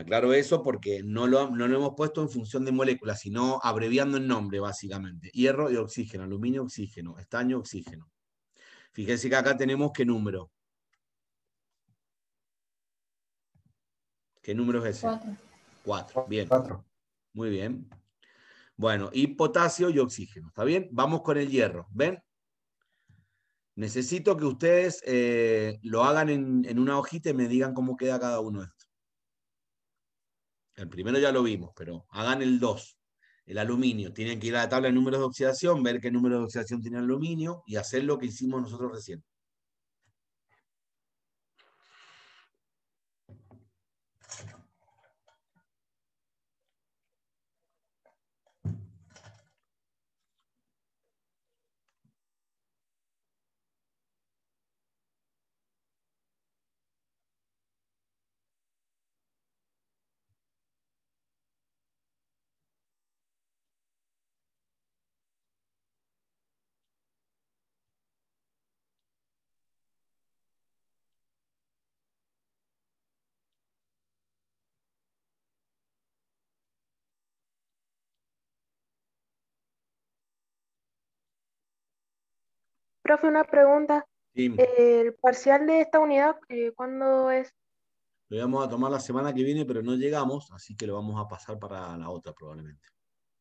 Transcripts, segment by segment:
aclaro eso porque no lo, hemos puesto en función de moléculas, sino abreviando el nombre, básicamente. Hierro y oxígeno, aluminio, oxígeno, estaño, oxígeno. Fíjense que acá tenemos qué número. ¿Qué número es ese? Cuatro. Cuatro, bien. Cuatro. Muy bien. Bueno, y potasio y oxígeno, ¿está bien? Vamos con el hierro, ¿ven? Necesito que ustedes eh, lo hagan en, en, una hojita y me digan cómo queda cada uno. de el primero ya lo vimos, pero hagan el 2. El aluminio. Tienen que ir a la tabla de números de oxidación, ver qué número de oxidación tiene el aluminio y hacer lo que hicimos nosotros recién. Profe, una pregunta. ¿El parcial de esta unidad eh, cuándo es? Lo íbamos a tomar la semana que viene, pero no llegamos, así que lo vamos a pasar para la otra probablemente.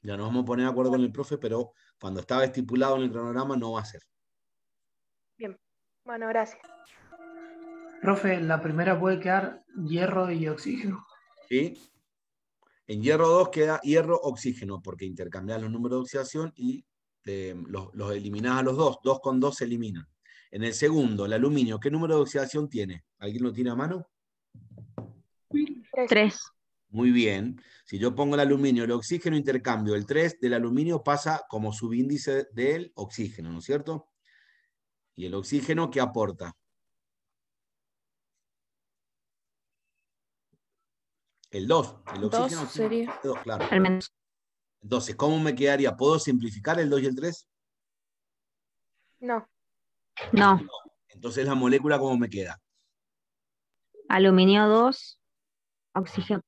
Ya nos vamos a poner de acuerdo con el profe, pero cuando estaba estipulado en el cronograma no va a ser. Bien, bueno, gracias. Profe, la primera puede quedar hierro y oxígeno. Sí. En hierro 2 queda hierro-oxígeno, porque intercambiar los números de oxidación y este, los, a los dos, dos con dos se eliminan. En el segundo, el aluminio, ¿qué número de oxidación tiene? ¿Alguien lo tiene a mano? Tres. Muy bien. Si yo pongo el aluminio, el oxígeno intercambio, el 3 del aluminio pasa como subíndice del oxígeno, ¿no es cierto? ¿Y el oxígeno qué aporta? El 2. El oxígeno sería. El menos. Entonces, ¿cómo me quedaría? ¿Puedo simplificar el 2 y el 3? No. No. Entonces, la molécula, ¿cómo me queda? Aluminio 2, oxígeno.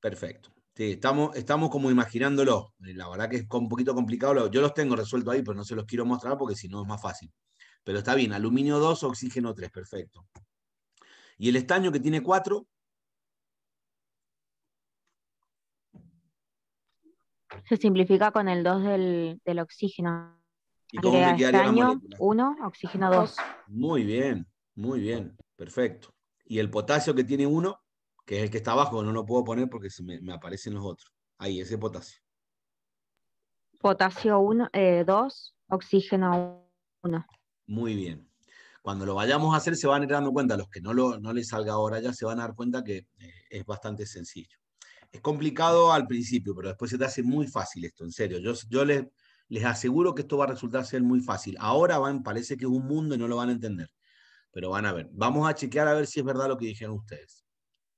Perfecto. Sí, estamos, estamos como imaginándolo. Eh, la verdad que es un poquito complicado. Yo los tengo resuelto ahí, pero no se los quiero mostrar porque si no es más fácil. Pero está bien, aluminio 2, oxígeno 3, perfecto. Y el estaño que tiene 4, Se simplifica con el 2 del, del oxígeno. ¿Y cómo 1, oxígeno 2. Muy bien, muy bien, perfecto. Y el potasio que tiene 1, que es el que está abajo, no lo puedo poner porque me, aparecen los otros. Ahí, ese potasio. Potasio 2, eh, oxígeno 1. Muy bien. Cuando lo vayamos a hacer se van a ir dando cuenta, los que no, lo, no les salga ahora ya se van a dar cuenta que eh, es bastante sencillo. Es complicado al principio, pero después se te hace muy fácil esto, en serio. Yo, les, les aseguro que esto va a resultar ser muy fácil. Ahora van, parece que es un mundo y no lo van a entender. Pero van a ver. Vamos a chequear a ver si es verdad lo que dijeron ustedes.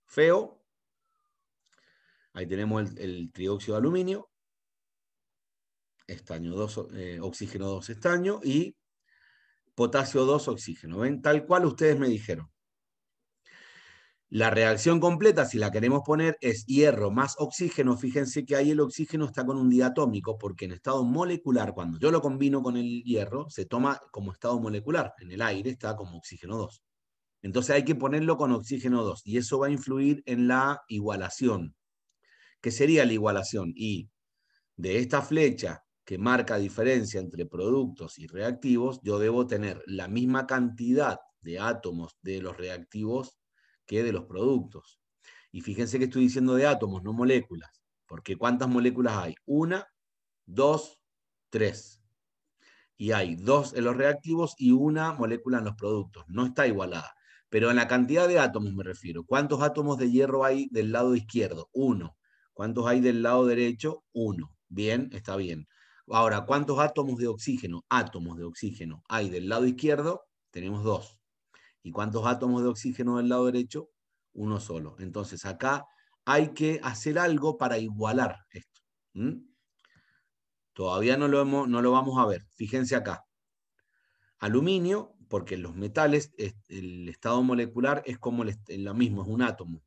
Feo. Ahí tenemos el, trióxido de aluminio. Estaño 2, eh, oxígeno 2, estaño. Y potasio 2, oxígeno. Tal cual ustedes me dijeron. La reacción completa, si la queremos poner, es hierro más oxígeno. Fíjense que ahí el oxígeno está con un diatómico, porque en estado molecular, cuando yo lo combino con el hierro, se toma como estado molecular. En el aire está como oxígeno 2. Entonces hay que ponerlo con oxígeno 2, y eso va a influir en la igualación. ¿Qué sería la igualación? Y de esta flecha que marca diferencia entre productos y reactivos, yo debo tener la misma cantidad de átomos de los reactivos que de los productos. Y fíjense que estoy diciendo de átomos, no moléculas, porque ¿cuántas moléculas hay? Una, dos, tres. Y hay dos en los reactivos y una molécula en los productos. No está igualada. Pero en la cantidad de átomos me refiero. ¿Cuántos átomos de hierro hay del lado izquierdo? Uno. ¿Cuántos hay del lado derecho? Uno. Bien, está bien. Ahora, ¿cuántos átomos de oxígeno? Átomos de oxígeno hay del lado izquierdo. Tenemos dos. ¿Y cuántos átomos de oxígeno del lado derecho? Uno solo. Entonces acá hay que hacer algo para igualar esto. Todavía no lo, no lo vamos a ver. Fíjense acá. Aluminio, porque los metales el estado molecular es como lo mismo, es un átomo.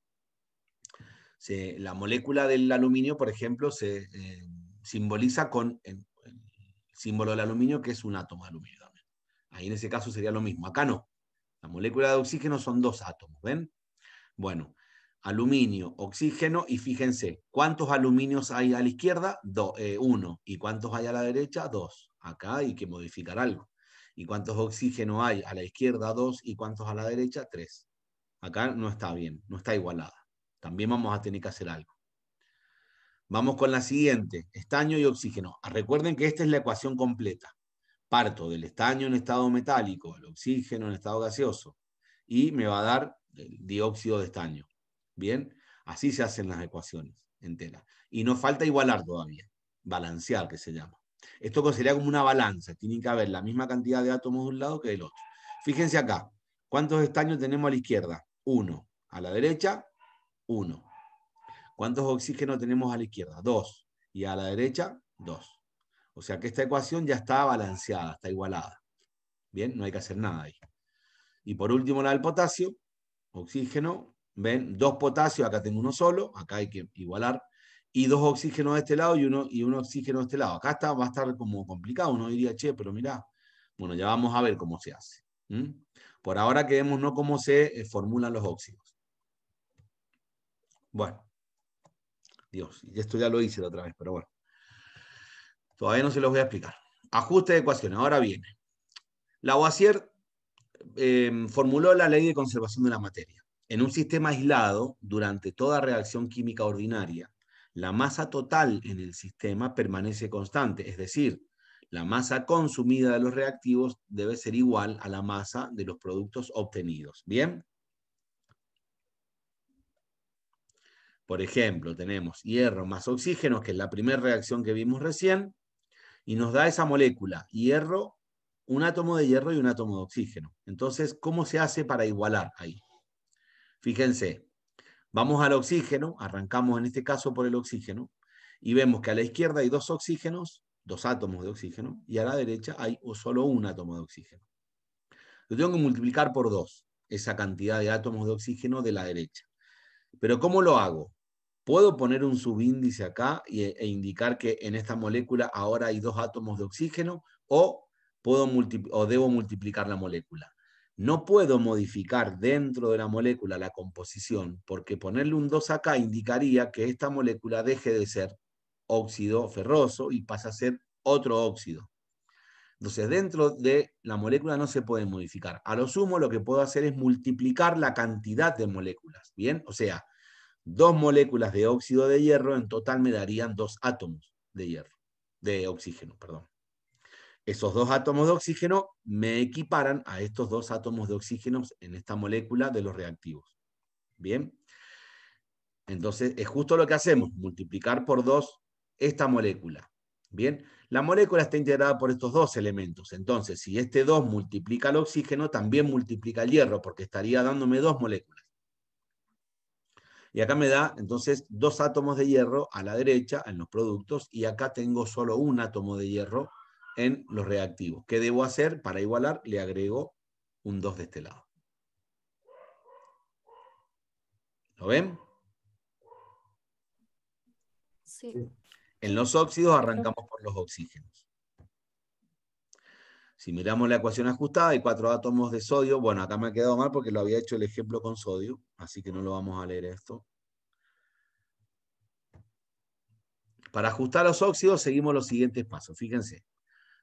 la molécula del aluminio, por ejemplo, se eh, simboliza con el, el, símbolo del aluminio, que es un átomo de aluminio Ahí en ese caso sería lo mismo. Acá no. La molécula de oxígeno son dos átomos, ¿ven? Bueno, aluminio, oxígeno y fíjense, ¿cuántos aluminios hay a la izquierda? Eh, uno. ¿Y cuántos hay a la derecha? Dos. Acá hay que modificar algo. ¿Y cuántos oxígeno hay a la izquierda? Dos. ¿Y cuántos a la derecha? Tres. Acá no está bien, no está igualada. También vamos a tener que hacer algo. Vamos con la siguiente, estaño y oxígeno. Recuerden que esta es la ecuación completa parto del estaño en estado metálico el oxígeno en estado gaseoso y me va a dar el dióxido de estaño. Bien, así se hacen las ecuaciones enteras. Y no falta igualar todavía, balancear que se llama. Esto sería como una balanza, tiene que haber la misma cantidad de átomos de un lado que del otro. Fíjense acá, ¿cuántos estaños tenemos a la izquierda? Uno. A la derecha, uno. ¿Cuántos oxígenos tenemos a la izquierda? Dos. Y a la derecha, dos. O sea que esta ecuación ya está balanceada, está igualada. Bien, no hay que hacer nada ahí. Y por último la del potasio, oxígeno, ven, dos potasios, acá tengo uno solo, acá hay que igualar, y dos oxígenos de este lado y uno, y un oxígeno de este lado. Acá está, va a estar como complicado, uno diría, che, pero mirá, bueno, ya vamos a ver cómo se hace. Por ahora quedemos no cómo se eh, formulan los óxidos. Bueno, Dios, esto ya lo hice la otra vez, pero bueno. Todavía no se los voy a explicar. Ajuste de ecuaciones, ahora viene. La eh, formuló la ley de conservación de la materia. En un sistema aislado, durante toda reacción química ordinaria, la masa total en el sistema permanece constante, es decir, la masa consumida de los reactivos debe ser igual a la masa de los productos obtenidos. ¿Bien? Por ejemplo, tenemos hierro más oxígeno, que es la primera reacción que vimos recién, y nos da esa molécula, hierro, un átomo de hierro y un átomo de oxígeno. Entonces, ¿cómo se hace para igualar ahí? Fíjense, vamos al oxígeno, arrancamos en este caso por el oxígeno, y vemos que a la izquierda hay dos oxígenos, dos átomos de oxígeno, y a la derecha hay solo un átomo de oxígeno. Lo tengo que multiplicar por dos esa cantidad de átomos de oxígeno de la derecha. Pero ¿cómo lo hago? Puedo poner un subíndice acá e, e, indicar que en esta molécula ahora hay dos átomos de oxígeno o, puedo o debo multiplicar la molécula. No puedo modificar dentro de la molécula la composición, porque ponerle un 2 acá indicaría que esta molécula deje de ser óxido ferroso y pasa a ser otro óxido. Entonces, dentro de la molécula no se puede modificar. A lo sumo, lo que puedo hacer es multiplicar la cantidad de moléculas, ¿bien? O sea, Dos moléculas de óxido de hierro en total me darían dos átomos de hierro, de oxígeno, perdón. Esos dos átomos de oxígeno me equiparan a estos dos átomos de oxígeno en esta molécula de los reactivos. Bien. Entonces, es justo lo que hacemos, multiplicar por dos esta molécula. Bien, la molécula está integrada por estos dos elementos. Entonces, si este 2 multiplica el oxígeno, también multiplica el hierro, porque estaría dándome dos moléculas. Y acá me da entonces dos átomos de hierro a la derecha en los productos y acá tengo solo un átomo de hierro en los reactivos. ¿Qué debo hacer? Para igualar le agrego un 2 de este lado. ¿Lo ven? Sí. En los óxidos arrancamos por los oxígenos. Si miramos la ecuación ajustada, hay cuatro átomos de sodio. Bueno, acá me ha quedado mal porque lo había hecho el ejemplo con sodio, así que no lo vamos a leer esto. Para ajustar los óxidos seguimos los siguientes pasos. Fíjense,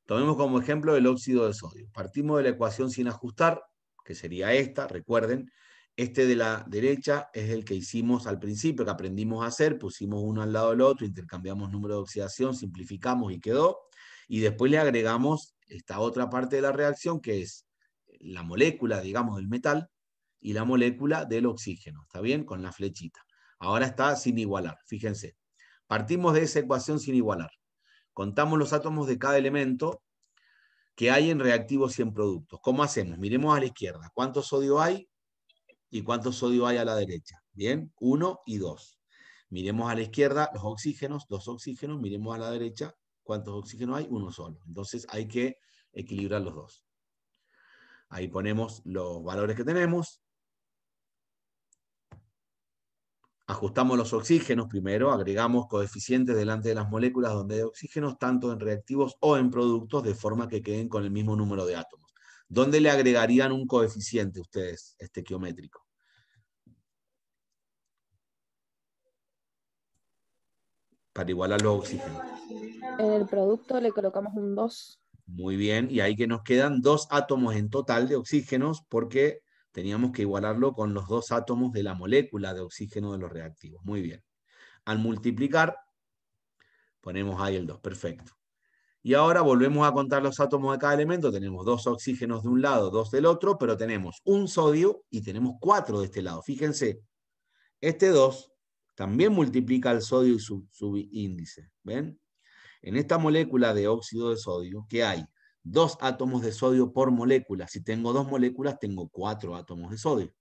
tomemos como ejemplo el óxido de sodio. Partimos de la ecuación sin ajustar, que sería esta, recuerden. Este de la derecha es el que hicimos al principio, que aprendimos a hacer, pusimos uno al lado del otro, intercambiamos número de oxidación, simplificamos y quedó. Y después le agregamos esta otra parte de la reacción que es la molécula, digamos, del metal y la molécula del oxígeno, ¿está bien? Con la flechita. Ahora está sin igualar, fíjense. Partimos de esa ecuación sin igualar. Contamos los átomos de cada elemento que hay en reactivos y en productos. ¿Cómo hacemos? Miremos a la izquierda. ¿Cuánto sodio hay? ¿Y cuánto sodio hay a la derecha? Bien, Uno y dos. Miremos a la izquierda los oxígenos, dos oxígenos, miremos a la derecha ¿Cuántos oxígenos hay? Uno solo. Entonces hay que equilibrar los dos. Ahí ponemos los valores que tenemos. Ajustamos los oxígenos primero, agregamos coeficientes delante de las moléculas donde hay oxígenos, tanto en reactivos o en productos, de forma que queden con el mismo número de átomos. ¿Dónde le agregarían un coeficiente ustedes, este para igualar los oxígenos. En el producto le colocamos un 2. Muy bien, y ahí que nos quedan dos átomos en total de oxígenos porque teníamos que igualarlo con los dos átomos de la molécula de oxígeno de los reactivos. Muy bien. Al multiplicar, ponemos ahí el 2, perfecto. Y ahora volvemos a contar los átomos de cada elemento. Tenemos dos oxígenos de un lado, dos del otro, pero tenemos un sodio y tenemos cuatro de este lado. Fíjense, este 2 también multiplica el sodio y su índice. ¿Ven? En esta molécula de óxido de sodio, ¿qué hay? Dos átomos de sodio por molécula. Si tengo dos moléculas, tengo cuatro átomos de sodio.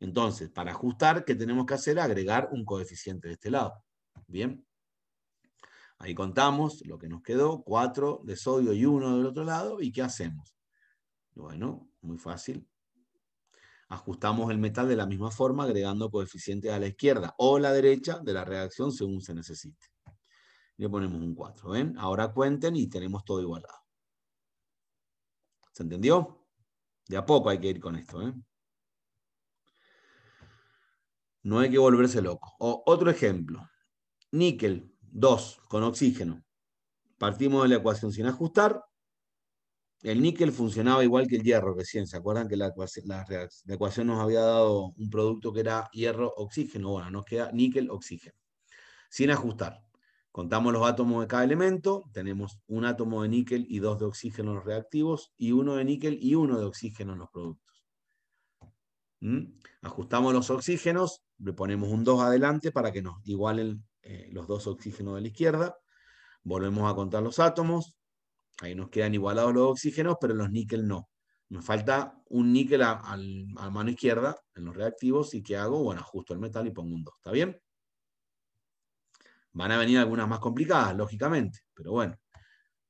Entonces, para ajustar, ¿qué tenemos que hacer? Agregar un coeficiente de este lado. Bien. Ahí contamos lo que nos quedó, Cuatro de sodio y uno del otro lado. ¿Y qué hacemos? Bueno, muy fácil ajustamos el metal de la misma forma agregando coeficientes a la izquierda o a la derecha de la reacción según se necesite. Le ponemos un 4, ¿ven? Ahora cuenten y tenemos todo igualado. ¿Se entendió? De a poco hay que ir con esto, ¿eh? No hay que volverse loco. otro ejemplo. Níquel, 2, con oxígeno. Partimos de la ecuación sin ajustar, el níquel funcionaba igual que el hierro recién. ¿Se acuerdan que la, ecuación nos había dado un producto que era hierro-oxígeno? Bueno, nos queda níquel-oxígeno. Sin ajustar. Contamos los átomos de cada elemento, tenemos un átomo de níquel y dos de oxígeno en los reactivos, y uno de níquel y uno de oxígeno en los productos. ¿Mm? Ajustamos los oxígenos, le ponemos un 2 adelante para que nos igualen eh, los dos oxígenos de la izquierda, volvemos a contar los átomos, Ahí nos quedan igualados los oxígenos, pero los níquel no. Me falta un níquel a, mano izquierda en los reactivos y ¿qué hago? Bueno, ajusto el metal y pongo un 2. ¿Está bien? Van a venir algunas más complicadas, lógicamente, pero bueno.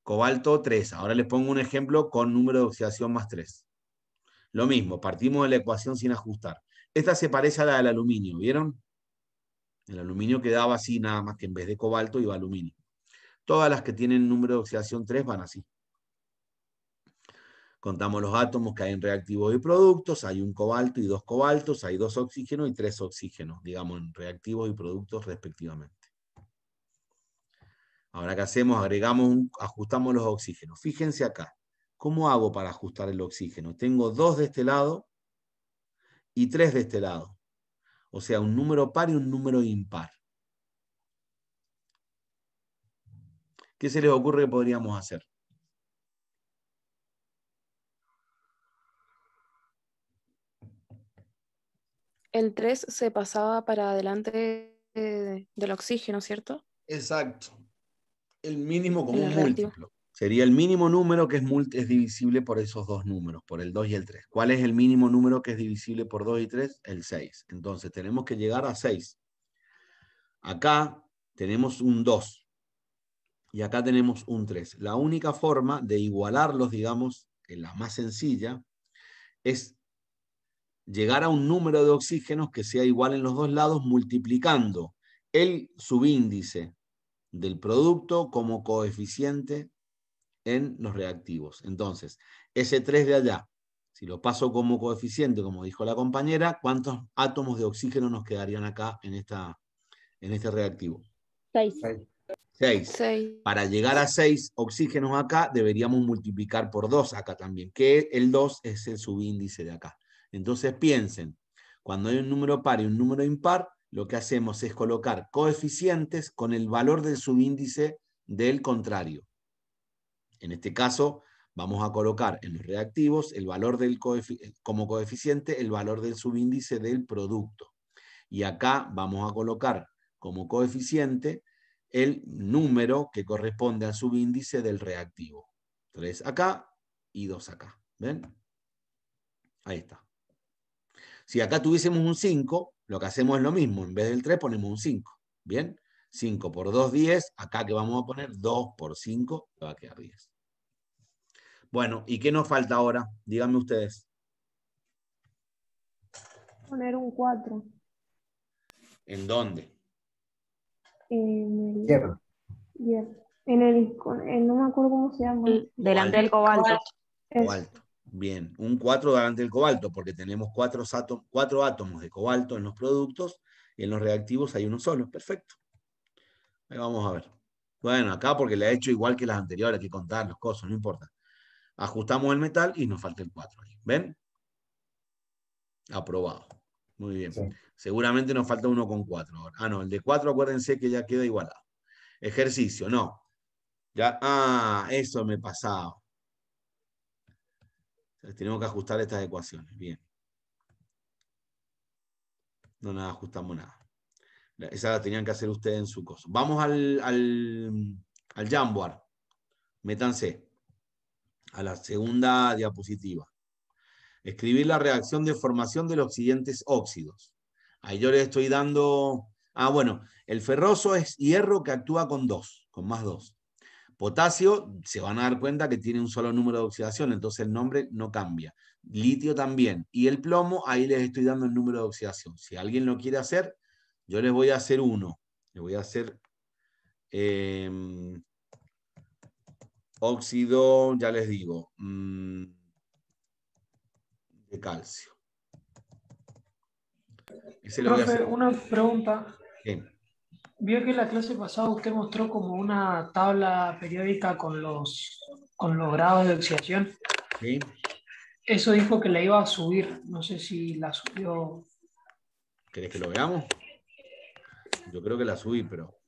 Cobalto 3. Ahora les pongo un ejemplo con número de oxidación más 3. Lo mismo, partimos de la ecuación sin ajustar. Esta se parece a la del aluminio, ¿vieron? El aluminio quedaba así nada más que en vez de cobalto iba aluminio. Todas las que tienen número de oxidación 3 van así. Contamos los átomos que hay en reactivos y productos, hay un cobalto y dos cobaltos, hay dos oxígenos y tres oxígenos, digamos, en reactivos y productos respectivamente. Ahora ¿qué hacemos, agregamos, ajustamos los oxígenos. Fíjense acá, ¿cómo hago para ajustar el oxígeno? Tengo dos de este lado y tres de este lado. O sea, un número par y un número impar. ¿Qué se les ocurre que podríamos hacer? El 3 se pasaba para adelante del oxígeno, ¿cierto? Exacto. El mínimo como un múltiplo. Sería el mínimo número que es, es divisible por esos dos números, por el 2 y el 3. ¿Cuál es el mínimo número que es divisible por 2 y 3? El 6. Entonces tenemos que llegar a 6. Acá tenemos un 2 y acá tenemos un 3. La única forma de igualarlos, digamos, en la más sencilla, es llegar a un número de oxígenos que sea igual en los dos lados multiplicando el subíndice del producto como coeficiente en los reactivos. Entonces, ese 3 de allá, si lo paso como coeficiente, como dijo la compañera, ¿cuántos átomos de oxígeno nos quedarían acá en, esta, en este reactivo? 6. Para llegar a 6 oxígenos acá, deberíamos multiplicar por 2 acá también, que el 2 es el subíndice de acá. Entonces piensen, cuando hay un número par y un número impar, lo que hacemos es colocar coeficientes con el valor del subíndice del contrario. En este caso, vamos a colocar en los reactivos el valor del como coeficiente el valor del subíndice del producto. Y acá vamos a colocar como coeficiente el número que corresponde al subíndice del reactivo. 3 acá y 2 acá. ¿Ven? Ahí está. Si acá tuviésemos un 5, lo que hacemos es lo mismo. En vez del 3 ponemos un 5. ¿Bien? 5 por 2, 10. Acá que vamos a poner 2 por 5, va a quedar 10. Bueno, ¿y qué nos falta ahora? Díganme ustedes. Poner un 4. ¿En dónde? en el... En el, en, eh, no me acuerdo cómo se llama. Mm, delante del cobalto. Bien, un 4 delante del cobalto, porque tenemos cuatro, átomos, cuatro átomos de cobalto en los productos y en los reactivos hay uno solo. Perfecto. Ahí vamos a ver. Bueno, acá porque le he hecho igual que las anteriores, hay que contar los cosas, no importa. Ajustamos el metal y nos falta el 4. ¿Ven? Aprobado. Muy bien. Seguramente nos falta uno con cuatro. Ah, no, el de cuatro, acuérdense que ya queda igualado. Ejercicio, no. Ya, ah, eso me pasaba. pasado. tenemos que ajustar estas ecuaciones. Bien. No nada ajustamos nada. Esa la tenían que hacer ustedes en su cosa. Vamos al, al, al Jamboard. Métanse a la segunda diapositiva escribir la reacción de formación de los siguientes óxidos. Ahí yo les estoy dando... Ah, bueno, el ferroso es hierro que actúa con dos, con más dos. Potasio, se van a dar cuenta que tiene un solo número de oxidación, entonces el nombre no cambia. Litio también. Y el plomo, ahí les estoy dando el número de oxidación. Si alguien lo quiere hacer, yo les voy a hacer uno. Le voy a hacer em, óxido, ya les digo. Mm, de calcio. una pregunta. Vio que en la clase pasada usted mostró como una tabla periódica con los, con los grados de oxidación. Sí. Eso dijo que la iba a subir. No sé si la subió. ¿Querés que lo veamos? Yo creo que la subí, pero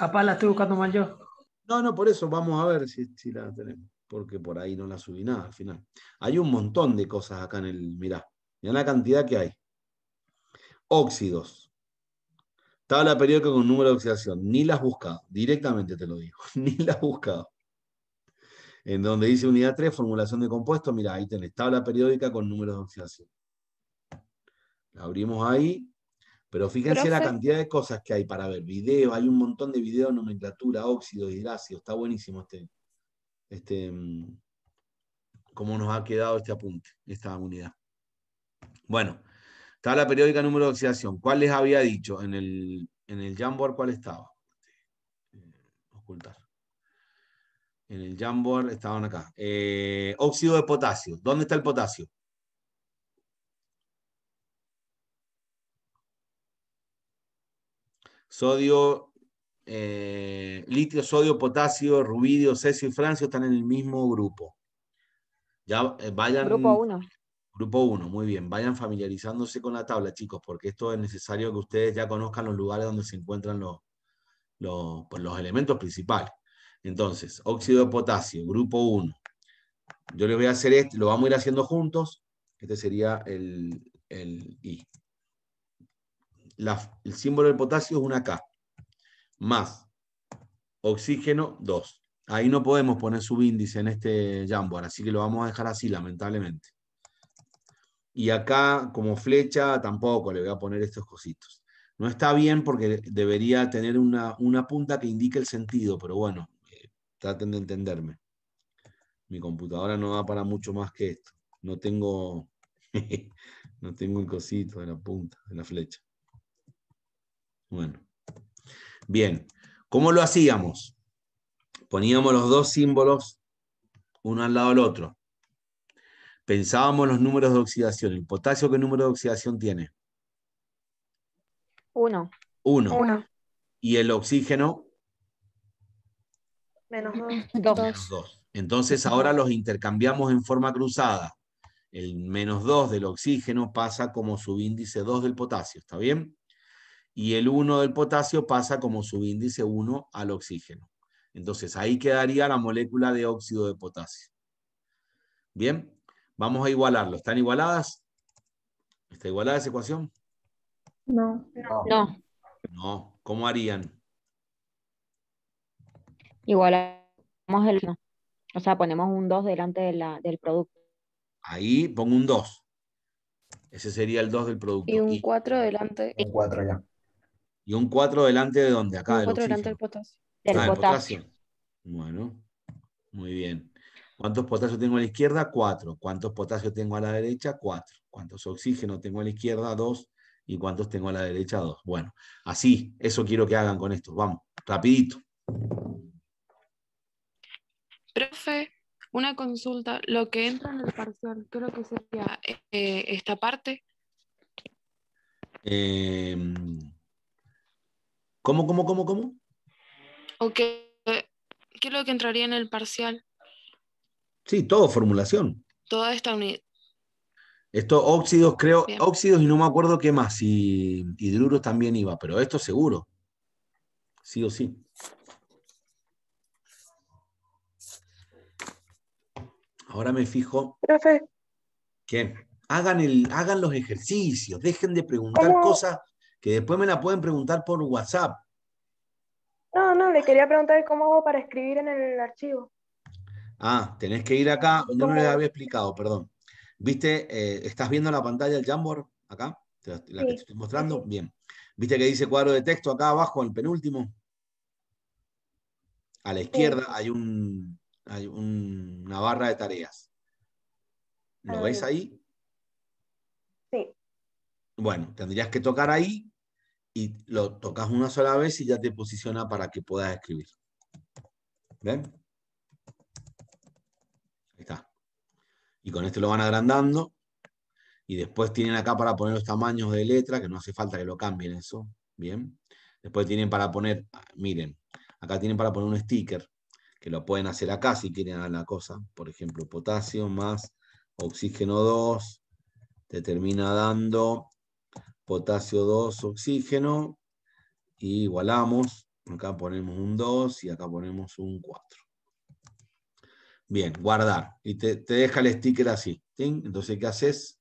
Capaz la estoy buscando mal yo. No, no, por eso vamos a ver si, si la tenemos. Porque por ahí no la subí nada al final. Hay un montón de cosas acá en el. Mirá, mirá la cantidad que hay. Óxidos. Tabla periódica con número de oxidación. Ni las buscado. Directamente te lo digo. Ni las buscado. En donde dice unidad 3, formulación de compuestos. Mirá, ahí tenés tabla periódica con números de oxidación. La abrimos ahí pero fíjense la cantidad de cosas que hay para ver. Video, hay un montón de video, nomenclatura, óxido, hidrácido. Está buenísimo este, este, mm, cómo nos ha quedado este apunte, esta unidad. Bueno, la periódica número de oxidación. ¿Cuál les había dicho? En el, en Jamboard, ¿cuál estaba? Eh, ocultar. En el Jamboard estaban acá. Eh, óxido de potasio. ¿Dónde está el potasio? sodio, eh, litio, sodio, potasio, rubidio, cesio y francio están en el mismo grupo. Ya eh, vayan. Grupo 1. Grupo 1, muy bien. Vayan familiarizándose con la tabla, chicos, porque esto es necesario que ustedes ya conozcan los lugares donde se encuentran los, los, pues, elementos principales. Entonces, óxido de potasio, grupo 1. Yo les voy a hacer esto, lo vamos a ir haciendo juntos. Este sería el, el I el símbolo del potasio es una K, más oxígeno 2. Ahí no podemos poner subíndice en este Jamboard, así que lo vamos a dejar así, lamentablemente. Y acá, como flecha, tampoco le voy a poner estos cositos. No está bien porque debería tener una, punta que indique el sentido, pero bueno, eh, traten de entenderme. Mi computadora no va para mucho más que esto. No tengo, no tengo el cosito de la punta, de la flecha. Bueno, bien. ¿Cómo lo hacíamos? Poníamos los dos símbolos uno al lado del otro. Pensábamos los números de oxidación. ¿El potasio qué número de oxidación tiene? Uno. Uno. Uno. ¿Y el oxígeno? Menos dos. Entonces ahora los intercambiamos en forma cruzada. El menos 2 del oxígeno pasa como subíndice 2 del potasio, ¿está bien? y el 1 del potasio pasa como subíndice 1 al oxígeno. Entonces ahí quedaría la molécula de óxido de potasio. Bien, vamos a igualarlo. ¿Están igualadas? ¿Está igualada esa ecuación? No. No. No. ¿Cómo harían? Igualamos el 1. O sea, ponemos un 2 delante del producto. Ahí pongo un 2. Ese sería el 2 del producto. Y un 4 delante. Un 4 ya. Y un 4 delante de dónde? Acá. 4 delante del potasio. Ah, del potasio. Bueno, muy bien. ¿Cuántos potasio tengo a la izquierda? 4. ¿Cuántos potasio tengo a la derecha? 4. ¿Cuántos oxígenos tengo a la izquierda? 2. ¿Y cuántos tengo a la derecha? 2. Bueno, así, eso quiero que hagan con esto. Vamos, rapidito. Profe, una consulta. Lo que entra en el parcial, creo que sería eh, esta parte. Eh, ¿Cómo, cómo, cómo, cómo? Ok, ¿qué es lo que entraría en el parcial? Sí, todo, formulación. Toda esta unidad. Estos óxidos, creo, óxidos y no me acuerdo qué más, y hidruros también iba, pero esto seguro. Sí o sí. Ahora me fijo. Profe. ¿Quién? Hagan, el, hagan los ejercicios, dejen de preguntar cosas que después me la pueden preguntar por WhatsApp. No, no, le quería preguntar cómo hago para escribir en el archivo. Ah, tenés que ir acá, yo no les había explicado, perdón. ¿Viste? Eh, ¿Estás viendo la pantalla del Jamboard acá? La, que te estoy mostrando. Bien. ¿Viste que dice cuadro de texto acá abajo, el penúltimo? A la izquierda hay, un, una barra de tareas. ¿Lo ah, veis ahí? Sí. Bueno, tendrías que tocar ahí y lo tocas una sola vez y ya te posiciona para que puedas escribir. ¿Ven? Ahí está. Y con este lo van agrandando. Y después tienen acá para poner los tamaños de letra, que no hace falta que lo cambien eso. Bien. Después tienen para poner, miren, acá tienen para poner un sticker, que lo pueden hacer acá si quieren dar la cosa. Por ejemplo, potasio más oxígeno 2, te termina dando potasio 2, oxígeno, igualamos, acá ponemos un 2 y acá ponemos un 4. Bien, guardar. Y te, deja el sticker así. Entonces, ¿qué haces?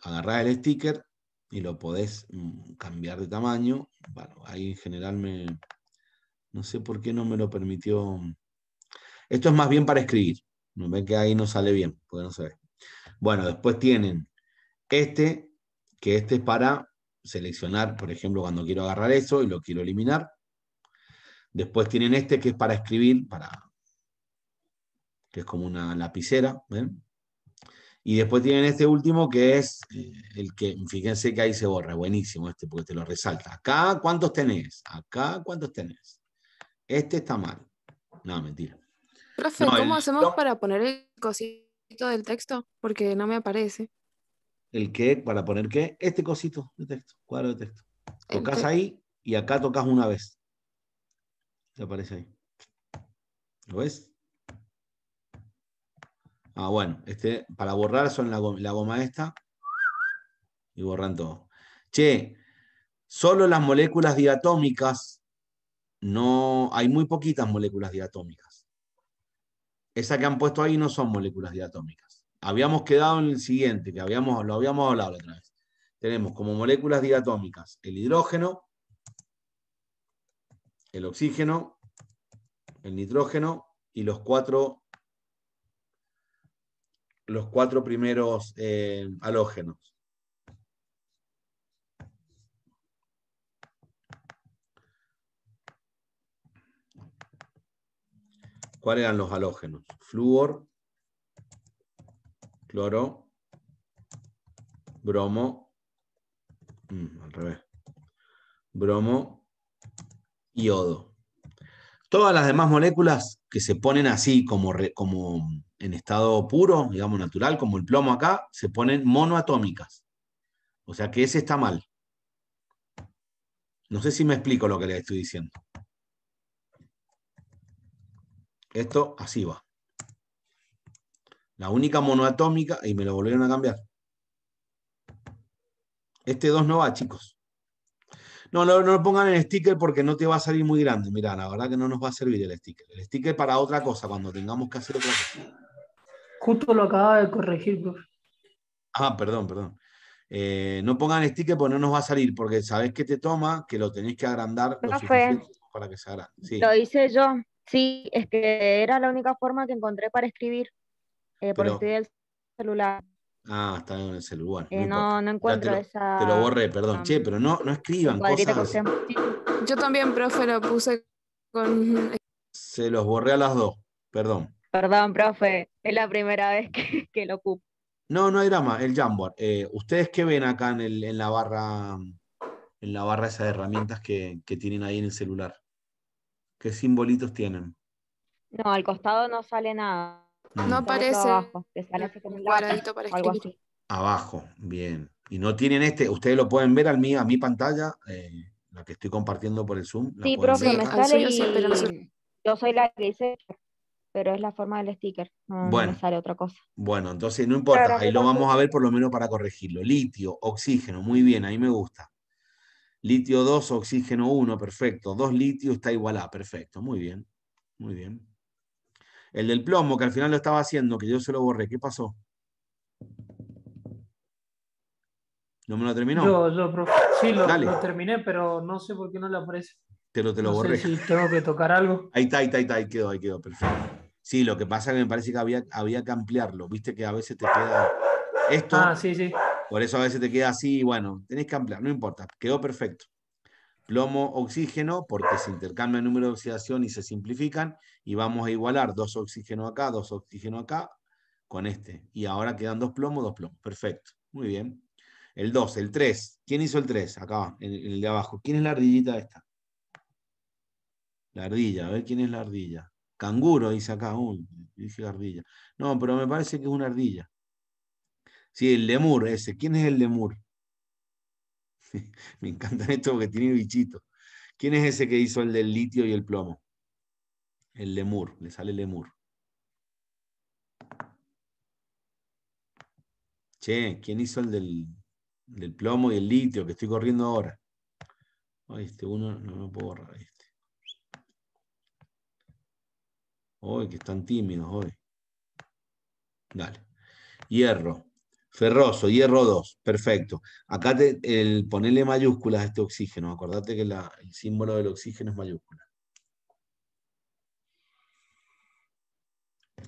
Agarrás el sticker y lo podés mm, cambiar de tamaño. Bueno, ahí en general me... No sé por qué no me lo permitió. Esto es más bien para escribir. Ven que ahí no sale bien, porque no Bueno, después tienen este, que este es para seleccionar, por ejemplo, cuando quiero agarrar eso y lo quiero eliminar. Después tienen este que es para escribir, para, que es como una lapicera. Y después tienen este último que es eh, el que, fíjense que ahí se borra, buenísimo este, porque te lo resalta. Acá, ¿cuántos tenés? Acá, ¿cuántos tenés? Este está mal. No, mentira. Profe, ¿cómo hacemos para poner el cosito del texto? Porque no me aparece el que para poner qué, este cosito de texto, cuadro de texto. Tocas ahí y acá tocas una vez. Se aparece ahí. ¿Lo ves? Ah, bueno, este, para borrar son la, goma esta y borran todo. Che, solo las moléculas diatómicas, no, hay muy poquitas moléculas diatómicas. Esa que han puesto ahí no son moléculas diatómicas habíamos quedado en el siguiente, que habíamos, lo habíamos hablado otra vez. Tenemos como moléculas diatómicas el hidrógeno, el oxígeno, el nitrógeno y los cuatro, los cuatro primeros eh, halógenos. ¿Cuáles eran los halógenos? Flúor, cloro, bromo, mm, al revés, bromo, yodo. Todas las demás moléculas que se ponen así como, como en estado puro, digamos natural, como el plomo acá, se ponen monoatómicas. O sea que ese está mal. No sé si me explico lo que le estoy diciendo. Esto así va la única monoatómica, y me lo volvieron a cambiar. Este 2 no va, chicos. No, no, no, lo pongan en el sticker porque no te va a salir muy grande. Mirá, la verdad que no nos va a servir el sticker. El sticker para otra cosa, cuando tengamos que hacer otra cosa. Justo lo acababa de corregir, Ah, perdón, perdón. Eh, no pongan el sticker porque no nos va a salir, porque sabes que te toma, que lo tenés que agrandar para que se agrande. Lo hice yo. Sí, es que era la única forma que encontré para escribir. Eh, porque el celular. Ah, está en el celular. Eh, no, no, encuentro esa. Te lo borré, perdón. che, pero no, no escriban cosas. Yo también, profe, lo puse con. Se los borré a las dos, perdón. Perdón, profe, es la primera vez que, lo ocupo. No, no hay drama, el Jamboard. Eh, ¿Ustedes qué ven acá en, el, en, la barra en la barra esas herramientas que, que tienen ahí en el celular? ¿Qué simbolitos tienen? No, al costado no sale nada. Mm. No aparece. Abajo, que Abajo, bien. Y no tienen este, ustedes lo pueden ver al mí, a mi pantalla, eh, la que estoy compartiendo por el Zoom. Sí, profe, me sale y... yo soy la que dice, pero es la forma del sticker, bueno, me sale otra cosa. Bueno, entonces no importa, ahí lo vamos a ver por lo menos para corregirlo. Litio, oxígeno, muy bien, ahí me gusta. Litio 2, oxígeno 1, perfecto. 2 litio está igual a, perfecto, muy bien, muy bien. El del plomo, que al final lo estaba haciendo, que yo se lo borré. ¿Qué pasó? ¿No me lo terminó? Yo, yo, profe. Sí, lo, terminé, pero no sé por qué no le aparece. Te lo, te lo borré. tengo que tocar algo. Ahí está, ahí está, ahí quedó, ahí quedó, perfecto. Sí, lo que pasa es que me parece que había, había que ampliarlo. Viste que a veces te queda esto. Ah, sí, sí. Por eso a veces te queda así, bueno, tenés que ampliar, no importa, quedó perfecto plomo-oxígeno, porque se intercambia el número de oxidación y se simplifican, y vamos a igualar dos oxígeno acá, dos oxígeno acá, con este. Y ahora quedan dos plomos, dos plomos. Perfecto. Muy bien. El 2, el 3. ¿Quién hizo el 3? Acá, el, el, de abajo. ¿Quién es la ardillita esta? La ardilla, a ver quién es la ardilla. Canguro, dice acá. Uy, dije ardilla. No, pero me parece que es una ardilla. Sí, el lemur ese. ¿Quién es el lemur? Me encantan estos porque tienen bichitos. ¿Quién es ese que hizo el del litio y el plomo? El lemur, le sale lemur. Che, ¿quién hizo el del, plomo y el litio que estoy corriendo ahora? Ay, este uno no lo puedo borrar. Este. que están tímidos hoy. Dale. Hierro. Ferroso, hierro 2, perfecto. Acá el ponerle mayúsculas a este oxígeno, acordate que el símbolo del oxígeno es mayúscula.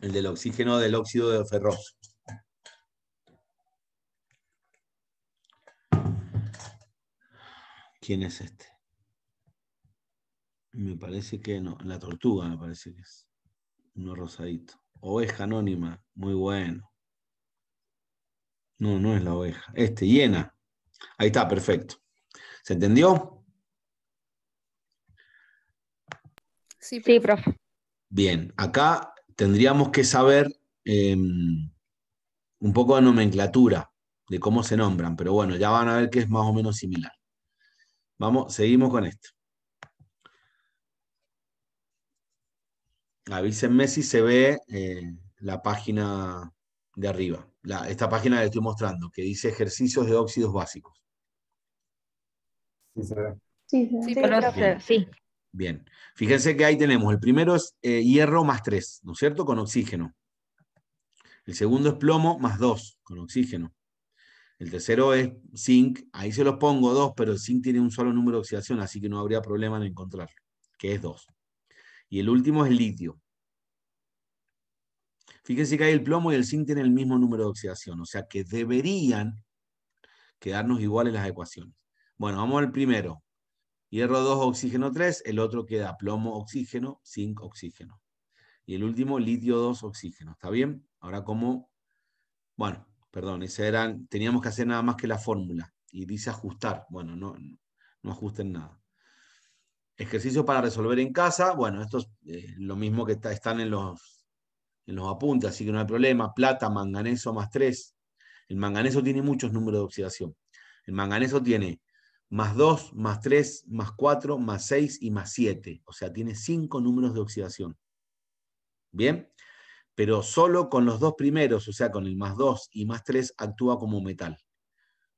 El del oxígeno del óxido de ferroso. ¿Quién es este? Me parece que no, la tortuga me parece que es. Uno rosadito. Oveja anónima, muy bueno. No, no es la oveja. Este, hiena. Ahí está, perfecto. ¿Se entendió? Sí, sí profe. Bien, acá tendríamos que saber em, un poco de nomenclatura, de cómo se nombran, pero bueno, ya van a ver que es más o menos similar. Vamos, seguimos con esto. Avísenme si se ve eh, la página de arriba esta página que estoy mostrando, que dice ejercicios de óxidos básicos. Sí, Sí, sí, bien. sí. Bien, fíjense que ahí tenemos, el primero es eh, hierro más tres, ¿no es cierto? Con oxígeno. El segundo es plomo más dos, con oxígeno. El tercero es zinc, ahí se los pongo dos, pero el zinc tiene un solo número de oxidación, así que no habría problema en encontrarlo, que es 2. Y el último es litio. Fíjense que hay el plomo y el zinc tienen el mismo número de oxidación, o sea que deberían quedarnos iguales las ecuaciones. Bueno, vamos al primero. Hierro 2, oxígeno 3, el otro queda plomo, oxígeno, zinc, oxígeno. Y el último, litio 2, oxígeno. ¿Está bien? Ahora cómo... bueno, perdón, eran, teníamos que hacer nada más que la fórmula. Y dice ajustar. Bueno, no, no ajusten nada. Ejercicio para resolver en casa. Bueno, esto es eh, lo mismo que está, están en los en los apuntes, así que no hay problema. Plata, manganeso más 3. El manganeso tiene muchos números de oxidación. El manganeso tiene más 2, más 3, más 4, más 6 y más 7. O sea, tiene 5 números de oxidación. ¿Bien? Pero solo con los dos primeros, o sea, con el más 2 y más 3, actúa como metal.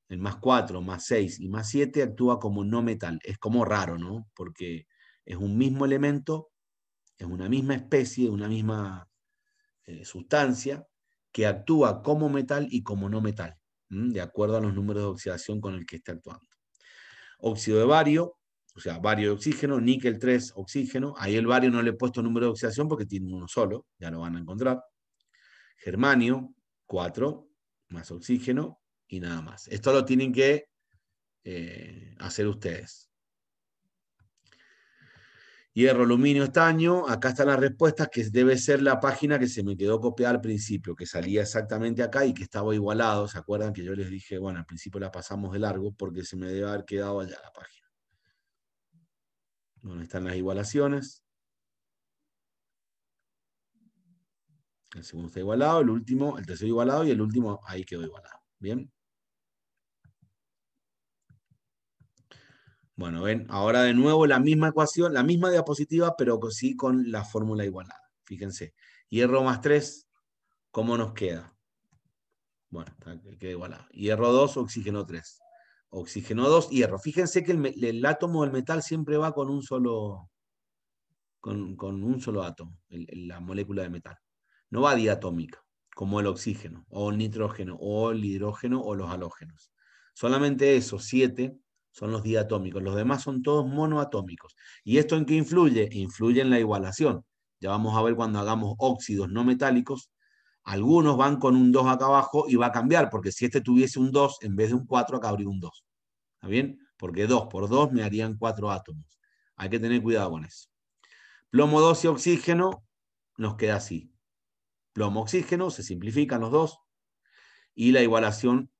El más 4, más 6 y más 7 actúa como no metal. Es como raro, ¿no? Porque es un mismo elemento, es una misma especie, una misma eh, sustancia que actúa como metal y como no metal, de acuerdo a los números de oxidación con el que esté actuando. Óxido de bario, o sea, bario de oxígeno, níquel 3, oxígeno. Ahí el bario no le he puesto número de oxidación porque tiene uno solo, ya lo van a encontrar. Germanio, 4, más oxígeno y nada más. Esto lo tienen que eh, hacer ustedes hierro, aluminio, estaño, acá están las respuestas, que debe ser la página que se me quedó copiada al principio, que salía exactamente acá y que estaba igualado. ¿Se acuerdan que yo les dije, bueno, al principio la pasamos de largo porque se me debe haber quedado allá la página? Bueno, están las igualaciones. El segundo está igualado, el último, el tercero igualado y el último ahí quedó igualado. Bien. Bueno, ven, ahora de nuevo la misma ecuación, la misma diapositiva, pero sí con la fórmula igualada. Fíjense, hierro más 3, ¿cómo nos queda? Bueno, queda igualado. Hierro 2, oxígeno 3. Oxígeno 2, hierro. Fíjense que el, átomo del metal siempre va con un solo, con, un solo átomo, la molécula de metal. No va diatómica, como el oxígeno, o el nitrógeno, o el hidrógeno, o los halógenos. Solamente eso, siete son los diatómicos, los demás son todos monoatómicos. ¿Y esto en qué influye? Influye en la igualación. Ya vamos a ver cuando hagamos óxidos no metálicos, algunos van con un 2 acá abajo y va a cambiar, porque si este tuviese un 2, en vez de un 4, acá habría un 2. ¿Está bien? Porque 2 por 2 me harían 4 átomos. Hay que tener cuidado con eso. Plomo 2 y oxígeno nos queda así. Plomo-oxígeno, se simplifican los dos. Y la igualación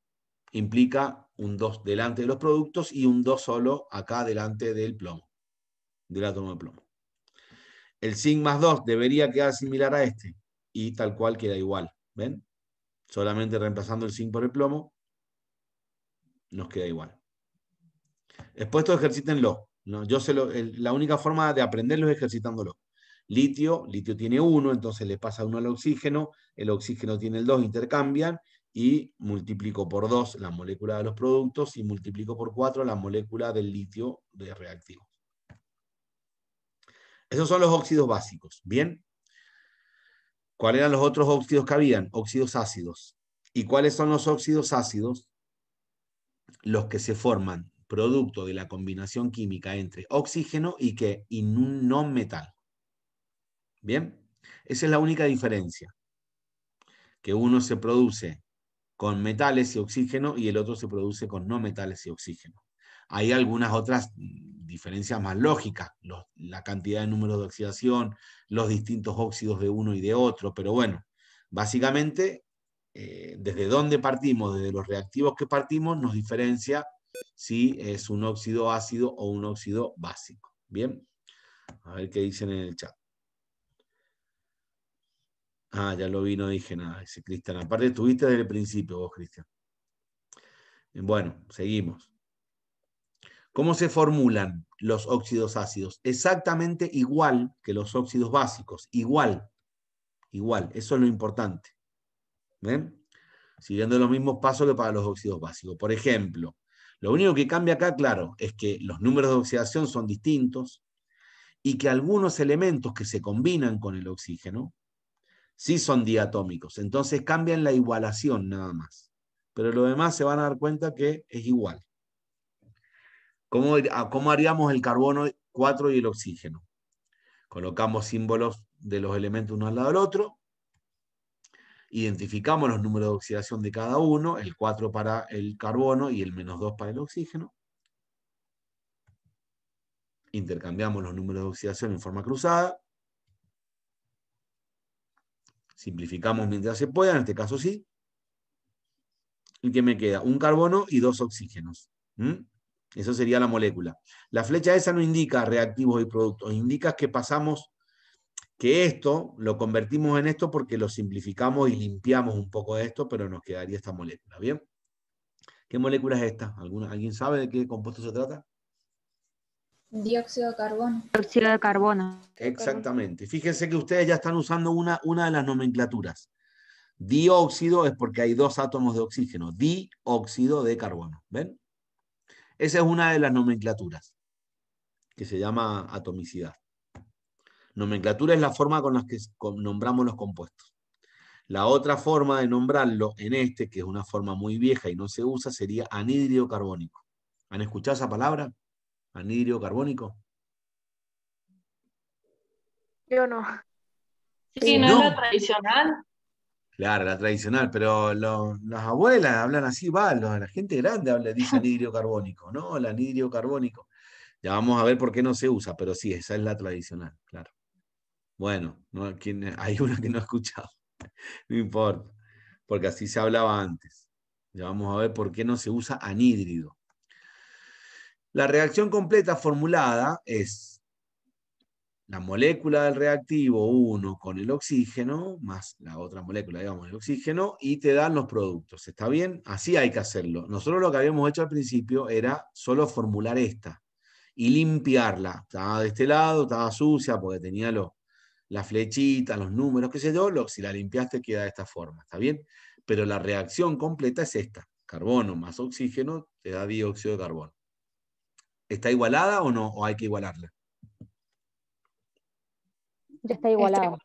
implica un 2 delante de los productos y un 2 solo acá delante del plomo, del átomo de plomo. El zinc más 2 debería quedar similar a este y tal cual queda igual. ¿Ven? Solamente reemplazando el zinc por el plomo nos queda igual. Después ejercítenlo. Yo la única forma de aprenderlo es ejercitándolo. Litio, litio tiene 1, entonces le pasa 1 al oxígeno, el oxígeno tiene el 2, intercambian y multiplico por 2 la molécula de los productos y multiplico por 4 la molécula del litio de reactivo Esos son los óxidos básicos, ¿bien? ¿Cuáles eran los otros óxidos que habían? Óxidos ácidos. ¿Y cuáles son los óxidos ácidos? Los que se forman producto de la combinación química entre oxígeno y que y un no metal. ¿Bien? Esa es la única diferencia. Que uno se produce con metales y oxígeno y el otro se produce con no metales y oxígeno. Hay algunas otras mm, diferencias más lógicas, la cantidad de números de oxidación, los distintos óxidos de uno y de otro, pero bueno, básicamente eh, desde dónde partimos, desde los reactivos que partimos, nos diferencia si es un óxido ácido o un óxido básico. Bien, a ver qué dicen en el chat. Ah, ya lo vi, no dije nada, dice Cristian. Aparte, estuviste desde el principio vos, Cristian. Eh, bueno, seguimos. ¿Cómo se formulan los óxidos ácidos? Exactamente igual que los óxidos básicos, igual, igual, eso es lo importante. ¿Ven? Siguiendo los mismos pasos que para los óxidos básicos. Por ejemplo, lo único que cambia acá, claro, es que los números de oxidación son distintos y que algunos elementos que se combinan con el oxígeno sí son diatómicos. Entonces cambian la igualación nada más. Pero lo demás se van a dar cuenta que es igual. ¿Cómo, ah, cómo haríamos el carbono 4 y el oxígeno? Colocamos símbolos de los elementos uno al lado del otro, identificamos los números de oxidación de cada uno, el 4 para el carbono y el menos 2 para el oxígeno. Intercambiamos los números de oxidación en forma cruzada Simplificamos mientras se pueda, en este caso sí. ¿Y qué me queda? Un carbono y dos oxígenos. Esa Eso sería la molécula. La flecha esa no indica reactivos y productos, indica que pasamos, que esto lo convertimos en esto porque lo simplificamos y limpiamos un poco de esto, pero nos quedaría esta molécula. ¿Bien? ¿Qué molécula es esta? ¿Alguien sabe de qué compuesto se trata? Dióxido de carbono. Dióxido de carbono. Exactamente. Fíjense que ustedes ya están usando una, una de las nomenclaturas. Dióxido es porque hay dos átomos de oxígeno. Dióxido de carbono. ¿Ven? Esa es una de las nomenclaturas que se llama atomicidad. Nomenclatura es la forma con la que nombramos los compuestos. La otra forma de nombrarlo en este, que es una forma muy vieja y no se usa, sería anhídrido carbónico. ¿Han escuchado esa palabra? Anidrido carbónico? Yo no. Sí, no, es la tradicional. Claro, la tradicional, pero las abuelas hablan así, va, la gente grande habla, dice anidrio carbónico, ¿no? El anidrio carbónico. Ya vamos a ver por qué no se usa, pero sí, esa es la tradicional, claro. Bueno, hay uno que no ha escuchado, no importa, porque así se hablaba antes. Ya vamos a ver por qué no se usa anhídrido. La reacción completa formulada es la molécula del reactivo 1 con el oxígeno, más la otra molécula, digamos, el oxígeno, y te dan los productos. ¿Está bien? Así hay que hacerlo. Nosotros lo que habíamos hecho al principio era solo formular esta y limpiarla. Estaba de este lado, estaba sucia porque tenía la flechita, los números, qué sé yo. Lo, si la limpiaste queda de esta forma. ¿Está bien? Pero la reacción completa es esta. Carbono más oxígeno te da dióxido de carbono. ¿Está igualada o no? ¿O hay que igualarla? Ya está igualada.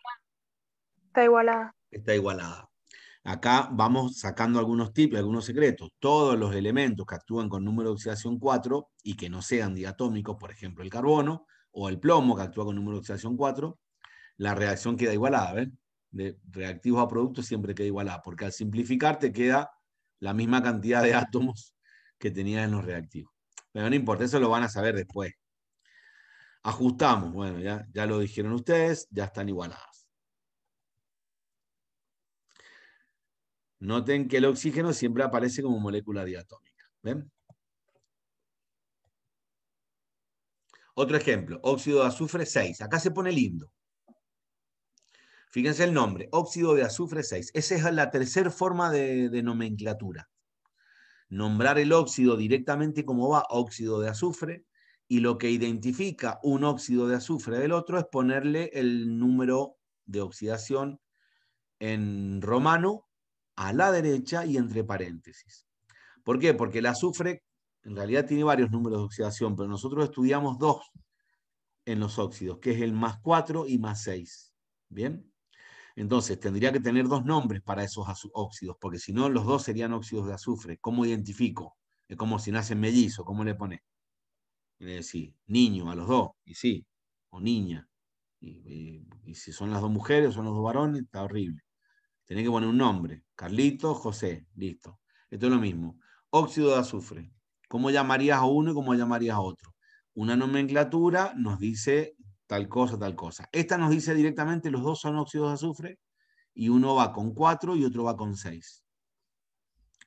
Está igualada. Está igualada. Acá vamos sacando algunos tips, algunos secretos. Todos los elementos que actúan con número de oxidación 4 y que no sean diatómicos, por ejemplo el carbono o el plomo que actúa con número de oxidación 4, la reacción queda igualada. De reactivos a productos siempre queda igualada, porque al simplificar te queda la misma cantidad de átomos que tenías en los reactivos. Pero no importa, eso lo van a saber después. Ajustamos, bueno, ya, ya lo dijeron ustedes, ya están igualadas. Noten que el oxígeno siempre aparece como molécula diatómica. ¿Ven? Otro ejemplo, óxido de azufre 6. Acá se pone lindo. Fíjense el nombre, óxido de azufre 6. Esa es la tercera forma de, nomenclatura nombrar el óxido directamente como va, óxido de azufre, y lo que identifica un óxido de azufre del otro es ponerle el número de oxidación en romano a la derecha y entre paréntesis. ¿Por qué? Porque el azufre en realidad tiene varios números de oxidación, pero nosotros estudiamos dos en los óxidos, que es el más 4 y más 6. ¿Bien? Entonces, tendría que tener dos nombres para esos óxidos, porque si no, los dos serían óxidos de azufre. ¿Cómo identifico? Es como si nacen mellizo, ¿cómo le pones? Le decir, niño a los dos, y sí, o niña. Y, si son las dos mujeres, o son los dos varones, está horrible. Tenés que poner un nombre, Carlito, José, listo. Esto es lo mismo. Óxido de azufre. ¿Cómo llamarías a uno y cómo llamarías a otro? Una nomenclatura nos dice tal cosa, tal cosa. Esta nos dice directamente los dos son óxidos de azufre y uno va con 4 y otro va con 6.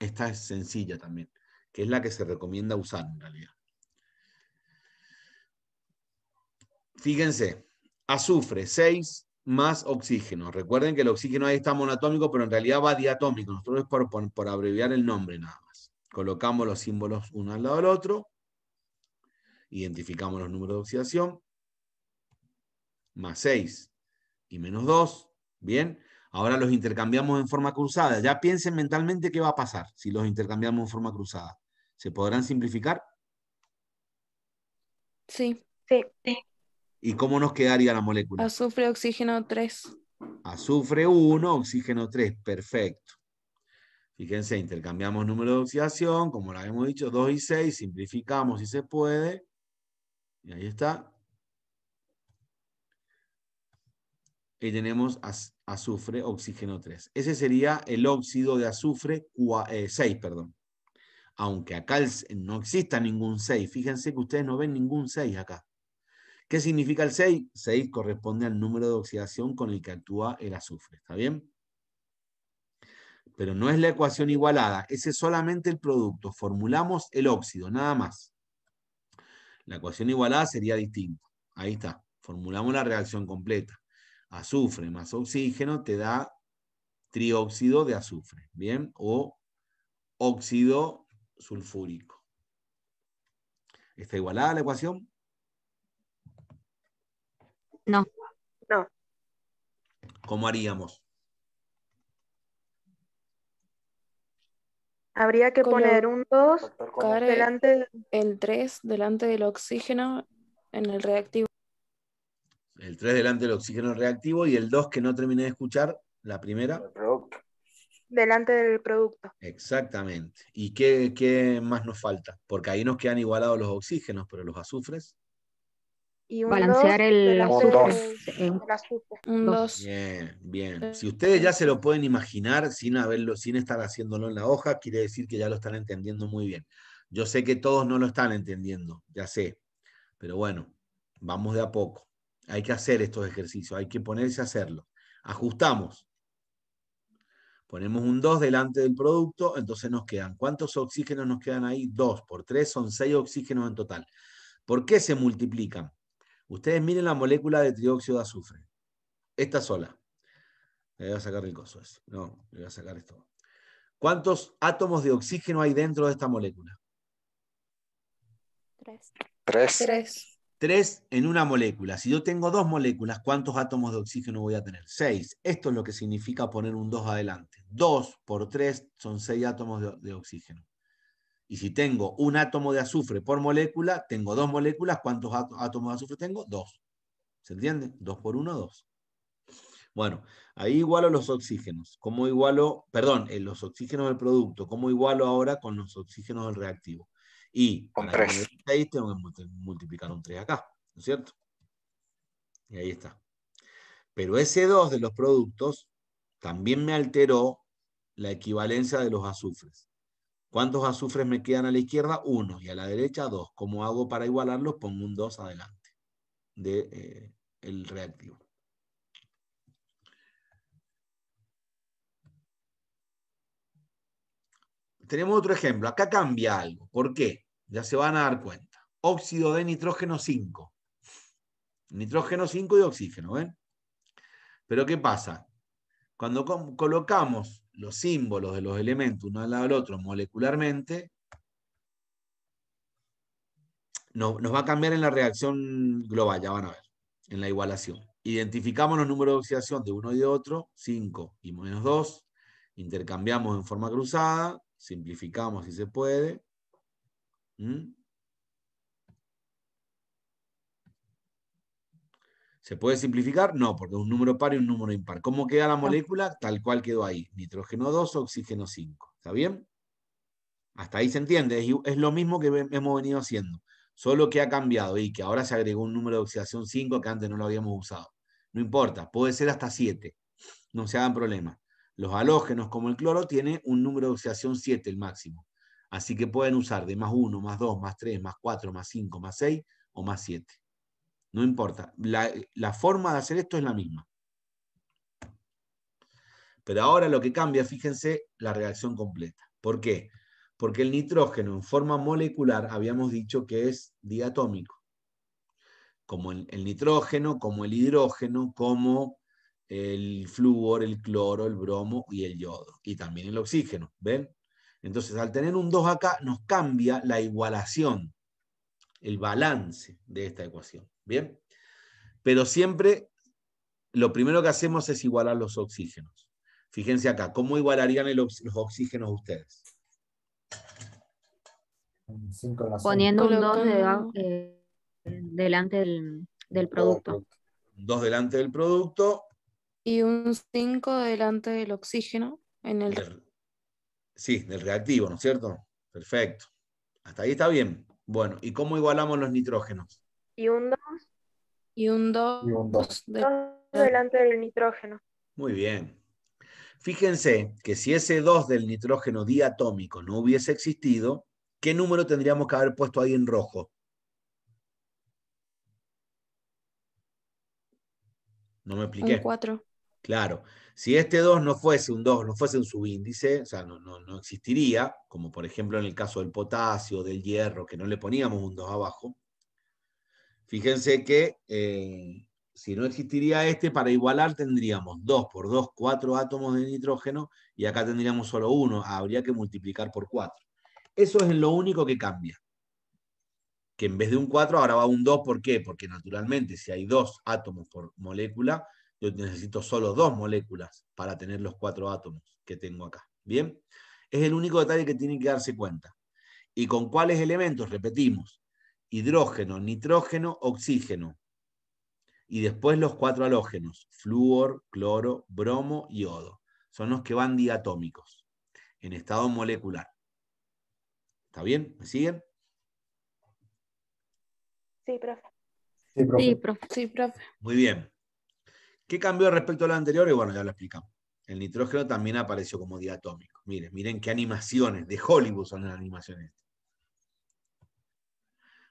Esta es sencilla también, que es la que se recomienda usar en realidad. Fíjense, azufre 6 más oxígeno. Recuerden que el oxígeno ahí está monatómico, pero en realidad va diatómico. Nosotros es por, por abreviar el nombre nada más. Colocamos los símbolos uno al lado del otro, identificamos los números de oxidación, más 6 y menos 2, ¿bien? Ahora los intercambiamos en forma cruzada. Ya piensen mentalmente qué va a pasar si los intercambiamos en forma cruzada. ¿Se podrán simplificar? Sí. ¿Y cómo nos quedaría la molécula? Azufre, oxígeno 3. Azufre 1, oxígeno 3. Perfecto. Fíjense, intercambiamos número de oxidación, como lo habíamos dicho, 2 y 6, simplificamos si se puede. Y ahí está, Y tenemos azufre, oxígeno 3. Ese sería el óxido de azufre 6, eh, perdón. Aunque acá no exista ningún 6, fíjense que ustedes no ven ningún 6 acá. ¿Qué significa el 6? 6 corresponde al número de oxidación con el que actúa el azufre, ¿está bien? Pero no es la ecuación igualada, ese es solamente el producto. Formulamos el óxido, nada más. La ecuación igualada sería distinta. Ahí está, formulamos la reacción completa azufre más oxígeno te da trióxido de azufre, ¿bien? O óxido sulfúrico. ¿Está igualada la ecuación? No. No. ¿Cómo haríamos? Habría que poner un 2 delante el 3 delante del oxígeno en el reactivo el 3 delante del oxígeno reactivo y el 2 que no terminé de escuchar, la primera. Delante del producto. Exactamente. ¿Y qué, qué, más nos falta? Porque ahí nos quedan igualados los oxígenos, pero los azufres. Y Balancear el, azufre, Bien, bien. Si ustedes ya se lo pueden imaginar sin, haberlo, sin estar haciéndolo en la hoja, quiere decir que ya lo están entendiendo muy bien. Yo sé que todos no lo están entendiendo, ya sé. Pero bueno, vamos de a poco. Hay que hacer estos ejercicios, hay que ponerse a hacerlo. Ajustamos. Ponemos un 2 delante del producto, entonces nos quedan. ¿Cuántos oxígenos nos quedan ahí? 2 por 3 son 6 oxígenos en total. ¿Por qué se multiplican? Ustedes miren la molécula de trióxido de azufre. Esta sola. Le voy a sacar el coso No, le voy a sacar esto. ¿Cuántos átomos de oxígeno hay dentro de esta molécula? 3. 3. Tres. 3 en una molécula. Si yo tengo dos moléculas, ¿cuántos átomos de oxígeno voy a tener? Seis. Esto es lo que significa poner un 2 adelante. 2 por tres son seis átomos de, de oxígeno. Y si tengo un átomo de azufre por molécula, tengo dos moléculas, ¿cuántos átomos de azufre tengo? Dos. ¿Se entiende? Dos por uno, dos. Bueno, ahí igualo los oxígenos. ¿Cómo igualo, perdón, eh, los oxígenos del producto? ¿Cómo igualo ahora con los oxígenos del reactivo? Y con para ahí tengo que multiplicar un 3 acá, ¿no es cierto? Y ahí está. Pero ese 2 de los productos también me alteró la equivalencia de los azufres. ¿Cuántos azufres me quedan a la izquierda? Uno. Y a la derecha, dos. ¿Cómo hago para igualarlos? Pongo un 2 adelante del de, eh, reactivo. tenemos otro ejemplo. Acá cambia algo. ¿Por qué? Ya se van a dar cuenta. Óxido de nitrógeno 5. Nitrógeno 5 y oxígeno, ¿ven? Pero ¿qué pasa? Cuando colocamos los símbolos de los elementos uno al lado del otro molecularmente, nos va a cambiar en la reacción global, ya van a ver, en la igualación. Identificamos los números de oxidación de uno y de otro, 5 y menos 2, intercambiamos en forma cruzada, simplificamos si se puede. ¿Mm? ¿Se puede simplificar? No, porque es un número par y un número impar. ¿Cómo queda la ah. molécula? Tal cual quedó ahí. Nitrógeno 2, oxígeno 5. ¿Está bien? Hasta ahí se entiende. Es, es lo mismo que hemos venido haciendo. Solo que ha cambiado y que ahora se agregó un número de oxidación 5 que antes no lo habíamos usado. No importa, puede ser hasta 7. No se hagan problemas. Los halógenos, como el cloro, tienen un número de oxidación 7, el máximo. Así que pueden usar de más 1, más 2, más 3, más 4, más 5, más 6 o más 7. No importa. La, forma de hacer esto es la misma. Pero ahora lo que cambia, fíjense, la reacción completa. ¿Por qué? Porque el nitrógeno en forma molecular habíamos dicho que es diatómico. Como el nitrógeno, como el hidrógeno, como el flúor, el cloro, el bromo y el yodo, y también el oxígeno, ¿ven? Entonces, al tener un 2 acá, nos cambia la igualación, el balance de esta ecuación, ¿bien? Pero siempre lo primero que hacemos es igualar los oxígenos. Fíjense acá, ¿cómo igualarían los oxígenos ustedes? Poniendo un 2 eh, delante del, del producto. 2 delante del producto y un 5 delante del oxígeno en el... sí, del reactivo, ¿no es cierto? Perfecto. Hasta ahí está bien. Bueno, ¿y cómo igualamos los nitrógenos? Y un 2. Y un 2 delante del nitrógeno. Muy bien. Fíjense que si ese 2 del nitrógeno diatómico no hubiese existido, ¿qué número tendríamos que haber puesto ahí en rojo? No me expliqué. Un 4. Claro, si este 2 no fuese un 2, no fuese un subíndice, o sea, no, existiría, como por ejemplo en el caso del potasio, del hierro, que no le poníamos un 2 abajo, fíjense que eh, si no existiría este, para igualar tendríamos 2 por 2, 4 átomos de nitrógeno, y acá tendríamos solo 1, habría que multiplicar por 4. Eso es lo único que cambia. Que en vez de un 4, ahora va un 2, ¿por qué? Porque naturalmente si hay 2 átomos por molécula, yo necesito solo dos moléculas para tener los cuatro átomos que tengo acá. ¿Bien? Es el único detalle que tienen que darse cuenta. ¿Y con cuáles elementos? Repetimos, hidrógeno, nitrógeno, oxígeno. Y después los cuatro halógenos, flúor, cloro, bromo y odo. Son los que van diatómicos, en estado molecular. ¿Está bien? ¿Me siguen? Sí, profe. Sí, profe. Sí, profe. Muy bien. ¿Qué cambió respecto a lo anterior? Y bueno, ya lo explicamos. El nitrógeno también apareció como diatómico. Miren, miren qué animaciones de Hollywood son las animaciones.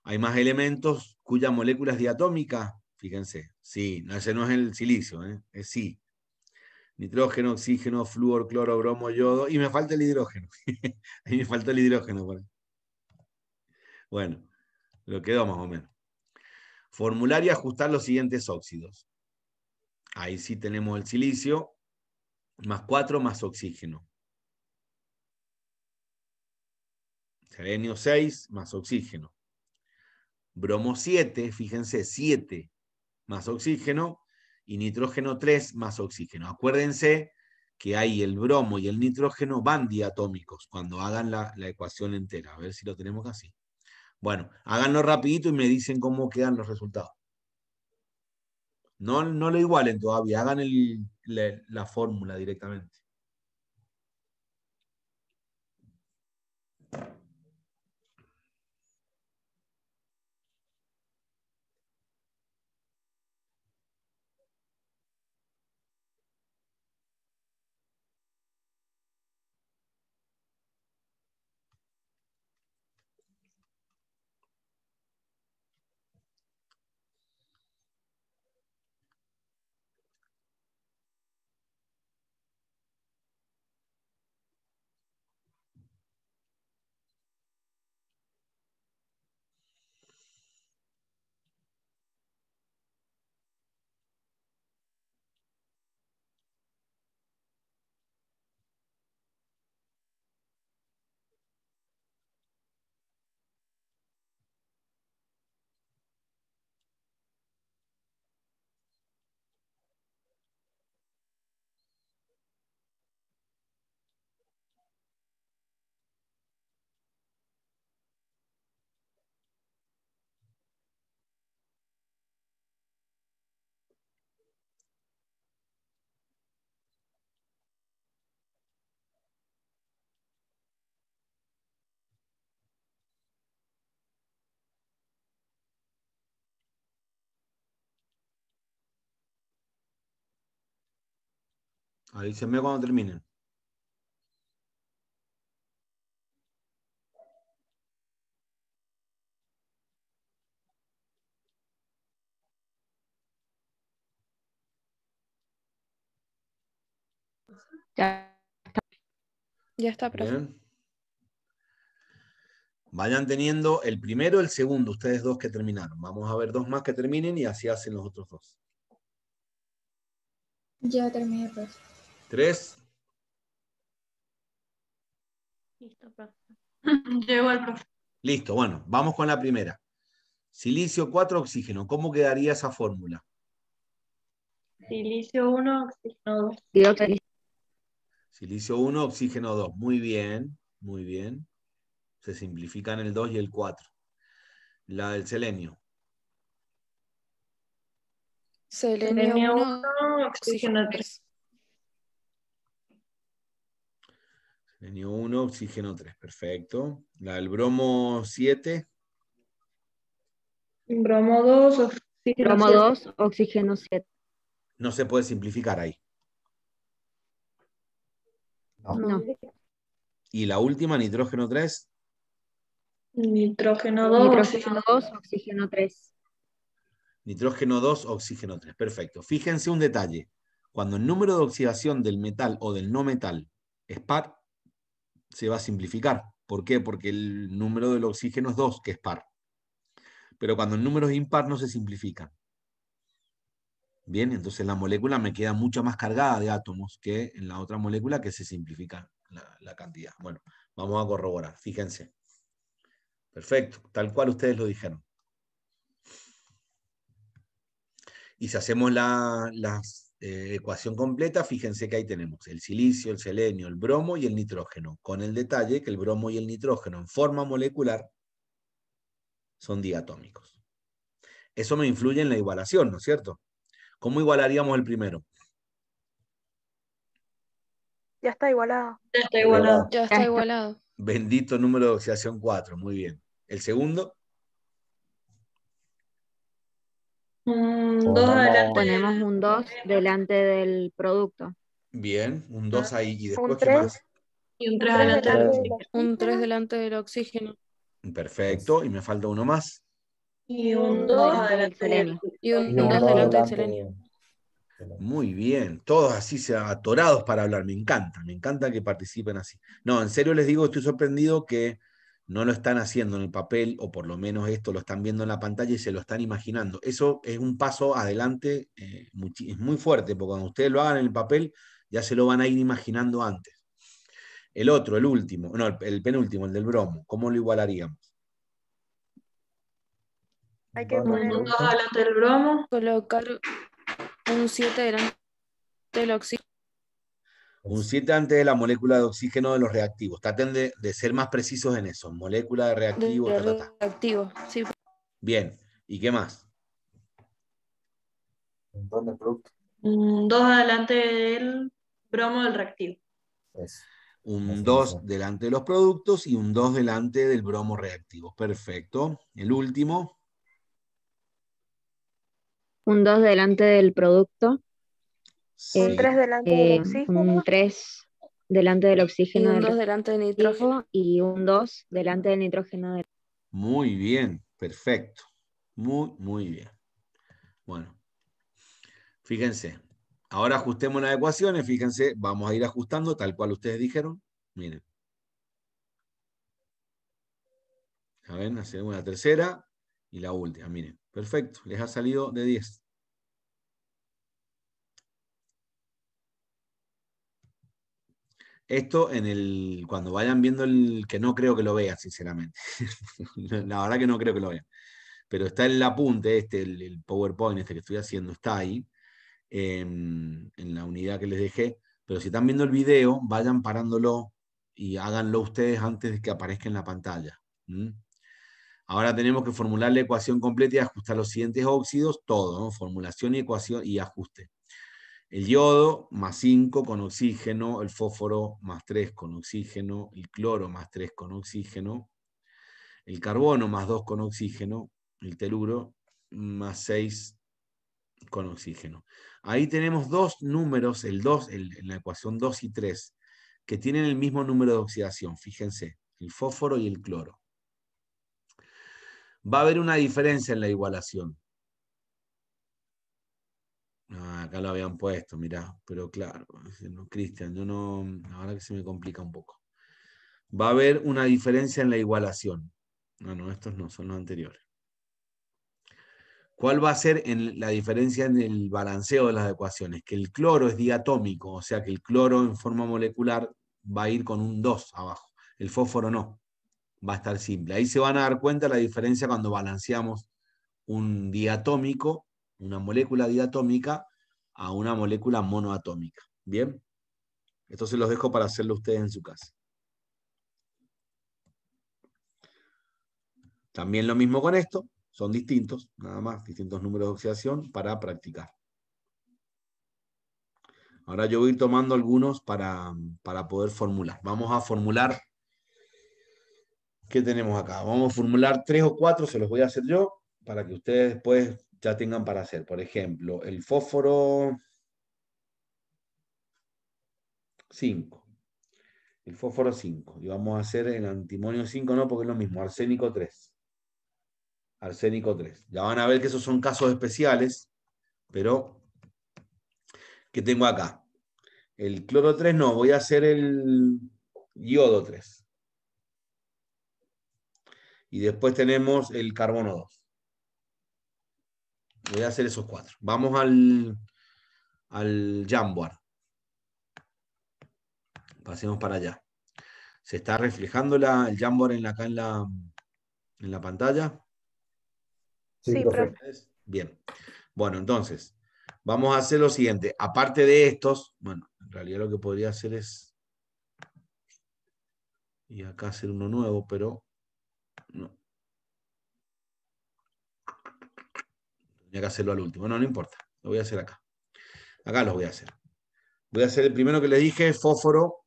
Hay más elementos cuya molécula es Fíjense, sí, no, ese no es el silicio, ¿eh? es sí. Nitrógeno, oxígeno, flúor, cloro, bromo, yodo. Y me falta el hidrógeno. Ahí me falta el hidrógeno. Bueno, lo quedó más o menos. Formular y ajustar los siguientes óxidos. Ahí sí tenemos el silicio, más 4 más oxígeno. Selenio 6 más oxígeno. Bromo 7, fíjense, 7 más oxígeno y nitrógeno 3 más oxígeno. Acuérdense que ahí el bromo y el nitrógeno van diatómicos cuando hagan la, la ecuación entera. A ver si lo tenemos así. Bueno, háganlo rapidito y me dicen cómo quedan los resultados. No, no lo igualen todavía, hagan la fórmula directamente. Ahí se me cuando terminen. Ya está. Ya Vayan teniendo el primero, el segundo, ustedes dos que terminaron. Vamos a ver dos más que terminen y así hacen los otros dos. Ya terminé, profe. Tres. Listo, profe. al Listo, bueno, vamos con la primera. Silicio 4, oxígeno. ¿Cómo quedaría esa fórmula? Silicio 1, oxígeno 2. Silicio 1, oxígeno 2. Muy bien, muy bien. Se simplifican el 2 y el 4. La del selenio. Selenio 1, oxígeno 3. Renio 1, oxígeno 3, perfecto. La del bromo 7. Bromo 2, oxígeno 7. 2, oxígeno 7. No se puede simplificar ahí. No. Y la última, nitrógeno 3. Nitrógeno 2, nitrógeno 2, oxígeno 3. Nitrógeno 2, oxígeno 3, perfecto. Fíjense un detalle. Cuando el número de oxidación del metal o del no metal es par, se va a simplificar. ¿Por qué? Porque el número del oxígeno es 2, que es par. Pero cuando el número es impar no se simplifica. Bien, entonces la molécula me queda mucho más cargada de átomos que en la otra molécula que se simplifica la, cantidad. Bueno, vamos a corroborar, fíjense. Perfecto, tal cual ustedes lo dijeron. Y si hacemos la, las eh, ecuación completa, fíjense que ahí tenemos el silicio, el selenio, el bromo y el nitrógeno, con el detalle que el bromo y el nitrógeno en forma molecular son diatómicos. Eso me influye en la igualación, ¿no es cierto? ¿Cómo igualaríamos el primero? Ya está igualado. Ya está igualado. Ya está igualado. Bendito número de oxidación 4, muy bien. ¿El segundo? un 2 un 2 delante del producto. Bien, un 2 ah. ahí. ¿Y después más? Y un 3 delante del oxígeno. Un 3 delante del oxígeno. Perfecto, y me falta uno más. Y un 2 delante del Y un 2 delante selenio. Muy bien, todos así atorados para hablar, me encanta, me encanta que participen así. No, en serio les digo, estoy sorprendido que no lo están haciendo en el papel, o por lo menos esto lo están viendo en la pantalla y se lo están imaginando. Eso es un paso adelante, eh, es muy fuerte, porque cuando ustedes lo hagan en el papel, ya se lo van a ir imaginando antes. El otro, el último, no, el, penúltimo, el del bromo, ¿cómo lo igualaríamos? Hay que poner un 2 del bromo, colocar un 7 delante del oxígeno. Un 7 antes de la molécula de oxígeno de los reactivos. Traten de, ser más precisos en eso. Molécula de reactivo. De reactivo sí. Bien. ¿Y qué más? ¿Dónde producto? Un 2 adelante del bromo del reactivo. Un 2 delante de los productos y un 2 delante del bromo reactivo. Perfecto. El último. Un 2 delante del producto. Eh, un tres delante del oxígeno. Un 3 delante del oxígeno. Y un 2 delante del nitrógeno. Y un 2 delante del nitrógeno. Muy bien, perfecto. Muy, muy bien. Bueno, fíjense. Ahora ajustemos las ecuaciones. Fíjense, vamos a ir ajustando tal cual ustedes dijeron. Miren. A ver, hacemos la tercera y la última. Miren, perfecto. Les ha salido de 10. Esto en el. cuando vayan viendo el. que no creo que lo vean, sinceramente. la verdad que no creo que lo vean. Pero está el apunte, este, el, PowerPoint este que estoy haciendo, está ahí, em, en la unidad que les dejé. Pero si están viendo el video, vayan parándolo y háganlo ustedes antes de que aparezca en la pantalla. Ahora tenemos que formular la ecuación completa y ajustar los siguientes óxidos, todo, formulación y ecuación y ajuste. El yodo más 5 con oxígeno, el fósforo más 3 con oxígeno, el cloro más 3 con oxígeno, el carbono más 2 con oxígeno, el teluro más 6 con oxígeno. Ahí tenemos dos números, el 2, en la ecuación 2 y 3, que tienen el mismo número de oxidación, fíjense, el fósforo y el cloro. Va a haber una diferencia en la igualación. Ah, acá lo habían puesto, mirá, pero claro, Cristian, yo no, ahora que se me complica un poco. Va a haber una diferencia en la igualación. No, no, estos no, son los anteriores. ¿Cuál va a ser en la diferencia en el balanceo de las ecuaciones? Que el cloro es diatómico, o sea que el cloro en forma molecular va a ir con un 2 abajo, el fósforo no, va a estar simple. Ahí se van a dar cuenta la diferencia cuando balanceamos un diatómico una molécula diatómica a una molécula monoatómica. ¿Bien? Esto se los dejo para hacerlo ustedes en su casa. También lo mismo con esto, son distintos, nada más, distintos números de oxidación para practicar. Ahora yo voy a ir tomando algunos para, para poder formular. Vamos a formular, ¿qué tenemos acá? Vamos a formular tres o cuatro, se los voy a hacer yo, para que ustedes después ya tengan para hacer. Por ejemplo, el fósforo 5. El fósforo 5. Y vamos a hacer el antimonio 5, no, porque es lo mismo. Arsénico 3. Arsénico 3. Ya van a ver que esos son casos especiales, pero ¿qué tengo acá? El cloro 3 no, voy a hacer el yodo 3. Y después tenemos el carbono 2. Voy a hacer esos cuatro. Vamos al, al Jamboard. Pasemos para allá. ¿Se está reflejando la, el Jamboard en la, acá en la, pantalla? Sí, Bien. Bueno, entonces, vamos a hacer lo siguiente. Aparte de estos, bueno, en realidad lo que podría hacer es... Y acá hacer uno nuevo, pero... No, Tenía que hacerlo al último. No, no importa. Lo voy a hacer acá. Acá lo voy a hacer. Voy a hacer el primero que le dije, fósforo,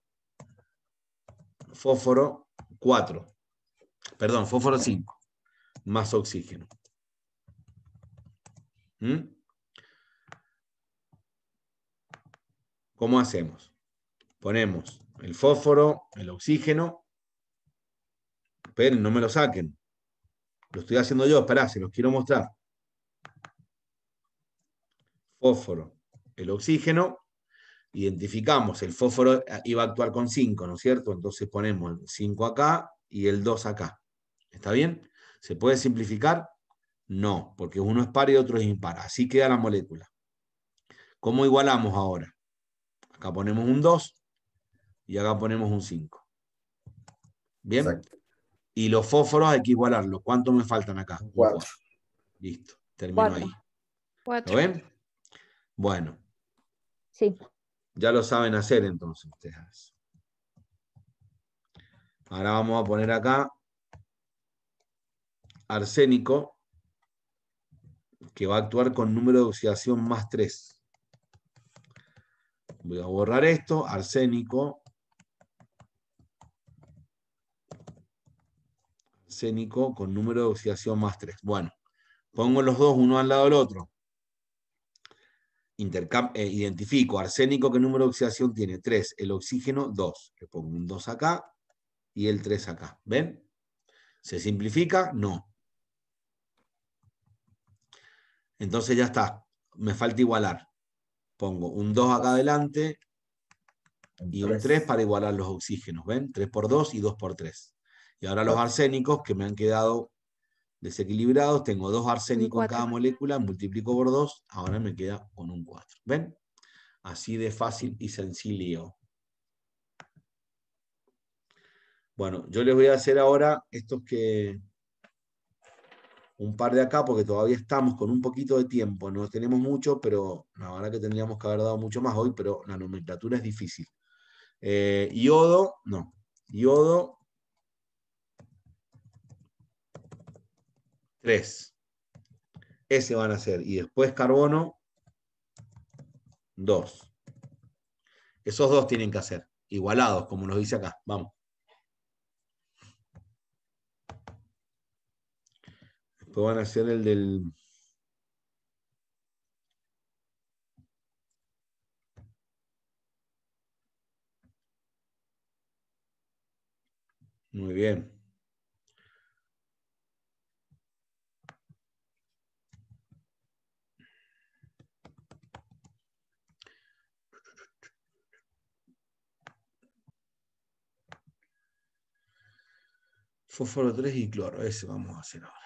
fósforo 4. Perdón, fósforo 5. Más oxígeno. ¿Mm? ¿Cómo hacemos? Ponemos el fósforo, el oxígeno. Esperen, no me lo saquen. Lo estoy haciendo yo, esperá, se los quiero mostrar fósforo, el oxígeno, identificamos, el fósforo ah, iba a actuar con 5, ¿no es cierto? Entonces ponemos el 5 acá y el 2 acá. ¿Está bien? ¿Se puede simplificar? No, porque uno es par y otro es impar. Así queda la molécula. ¿Cómo igualamos ahora? Acá ponemos un 2 y acá ponemos un 5. ¿Bien? Y los fósforos hay que igualarlos. ¿Cuántos me faltan acá? 4. Listo, termino ahí. Cuatro. ¿Lo ven? Bueno. Sí. Ya lo saben hacer entonces ustedes. Ahora vamos a poner acá arsénico, que va a actuar con número de oxidación más 3. Voy a borrar esto, arsénico. Arsénico con número de oxidación más 3. Bueno, pongo los dos uno al lado del otro. Eh, identifico arsénico, ¿qué número de oxidación tiene? 3, el oxígeno 2. Le pongo un 2 acá y el 3 acá. ¿Ven? ¿Se simplifica? No. Entonces ya está. Me falta igualar. Pongo un 2 acá adelante y un 3 para igualar los oxígenos. ¿Ven? 3 por 2 y 2 por 3. Y ahora los arsénicos que me han quedado desequilibrados, tengo dos arsénicos en cada molécula, multiplico por dos, ahora me queda con un 4. ¿Ven? Así de fácil y sencillo. Bueno, yo les voy a hacer ahora estos que... Un par de acá, porque todavía estamos con un poquito de tiempo. No tenemos mucho, pero la verdad que tendríamos que haber dado mucho más hoy, pero la nomenclatura es difícil. yodo eh, no. yodo 3. Ese van a ser. Y después carbono, Dos Esos dos tienen que hacer. Igualados, como nos dice acá. Vamos. Después van a ser el del... Muy bien. Fosforo 3 y cloro. Ese vamos a hacer ahora.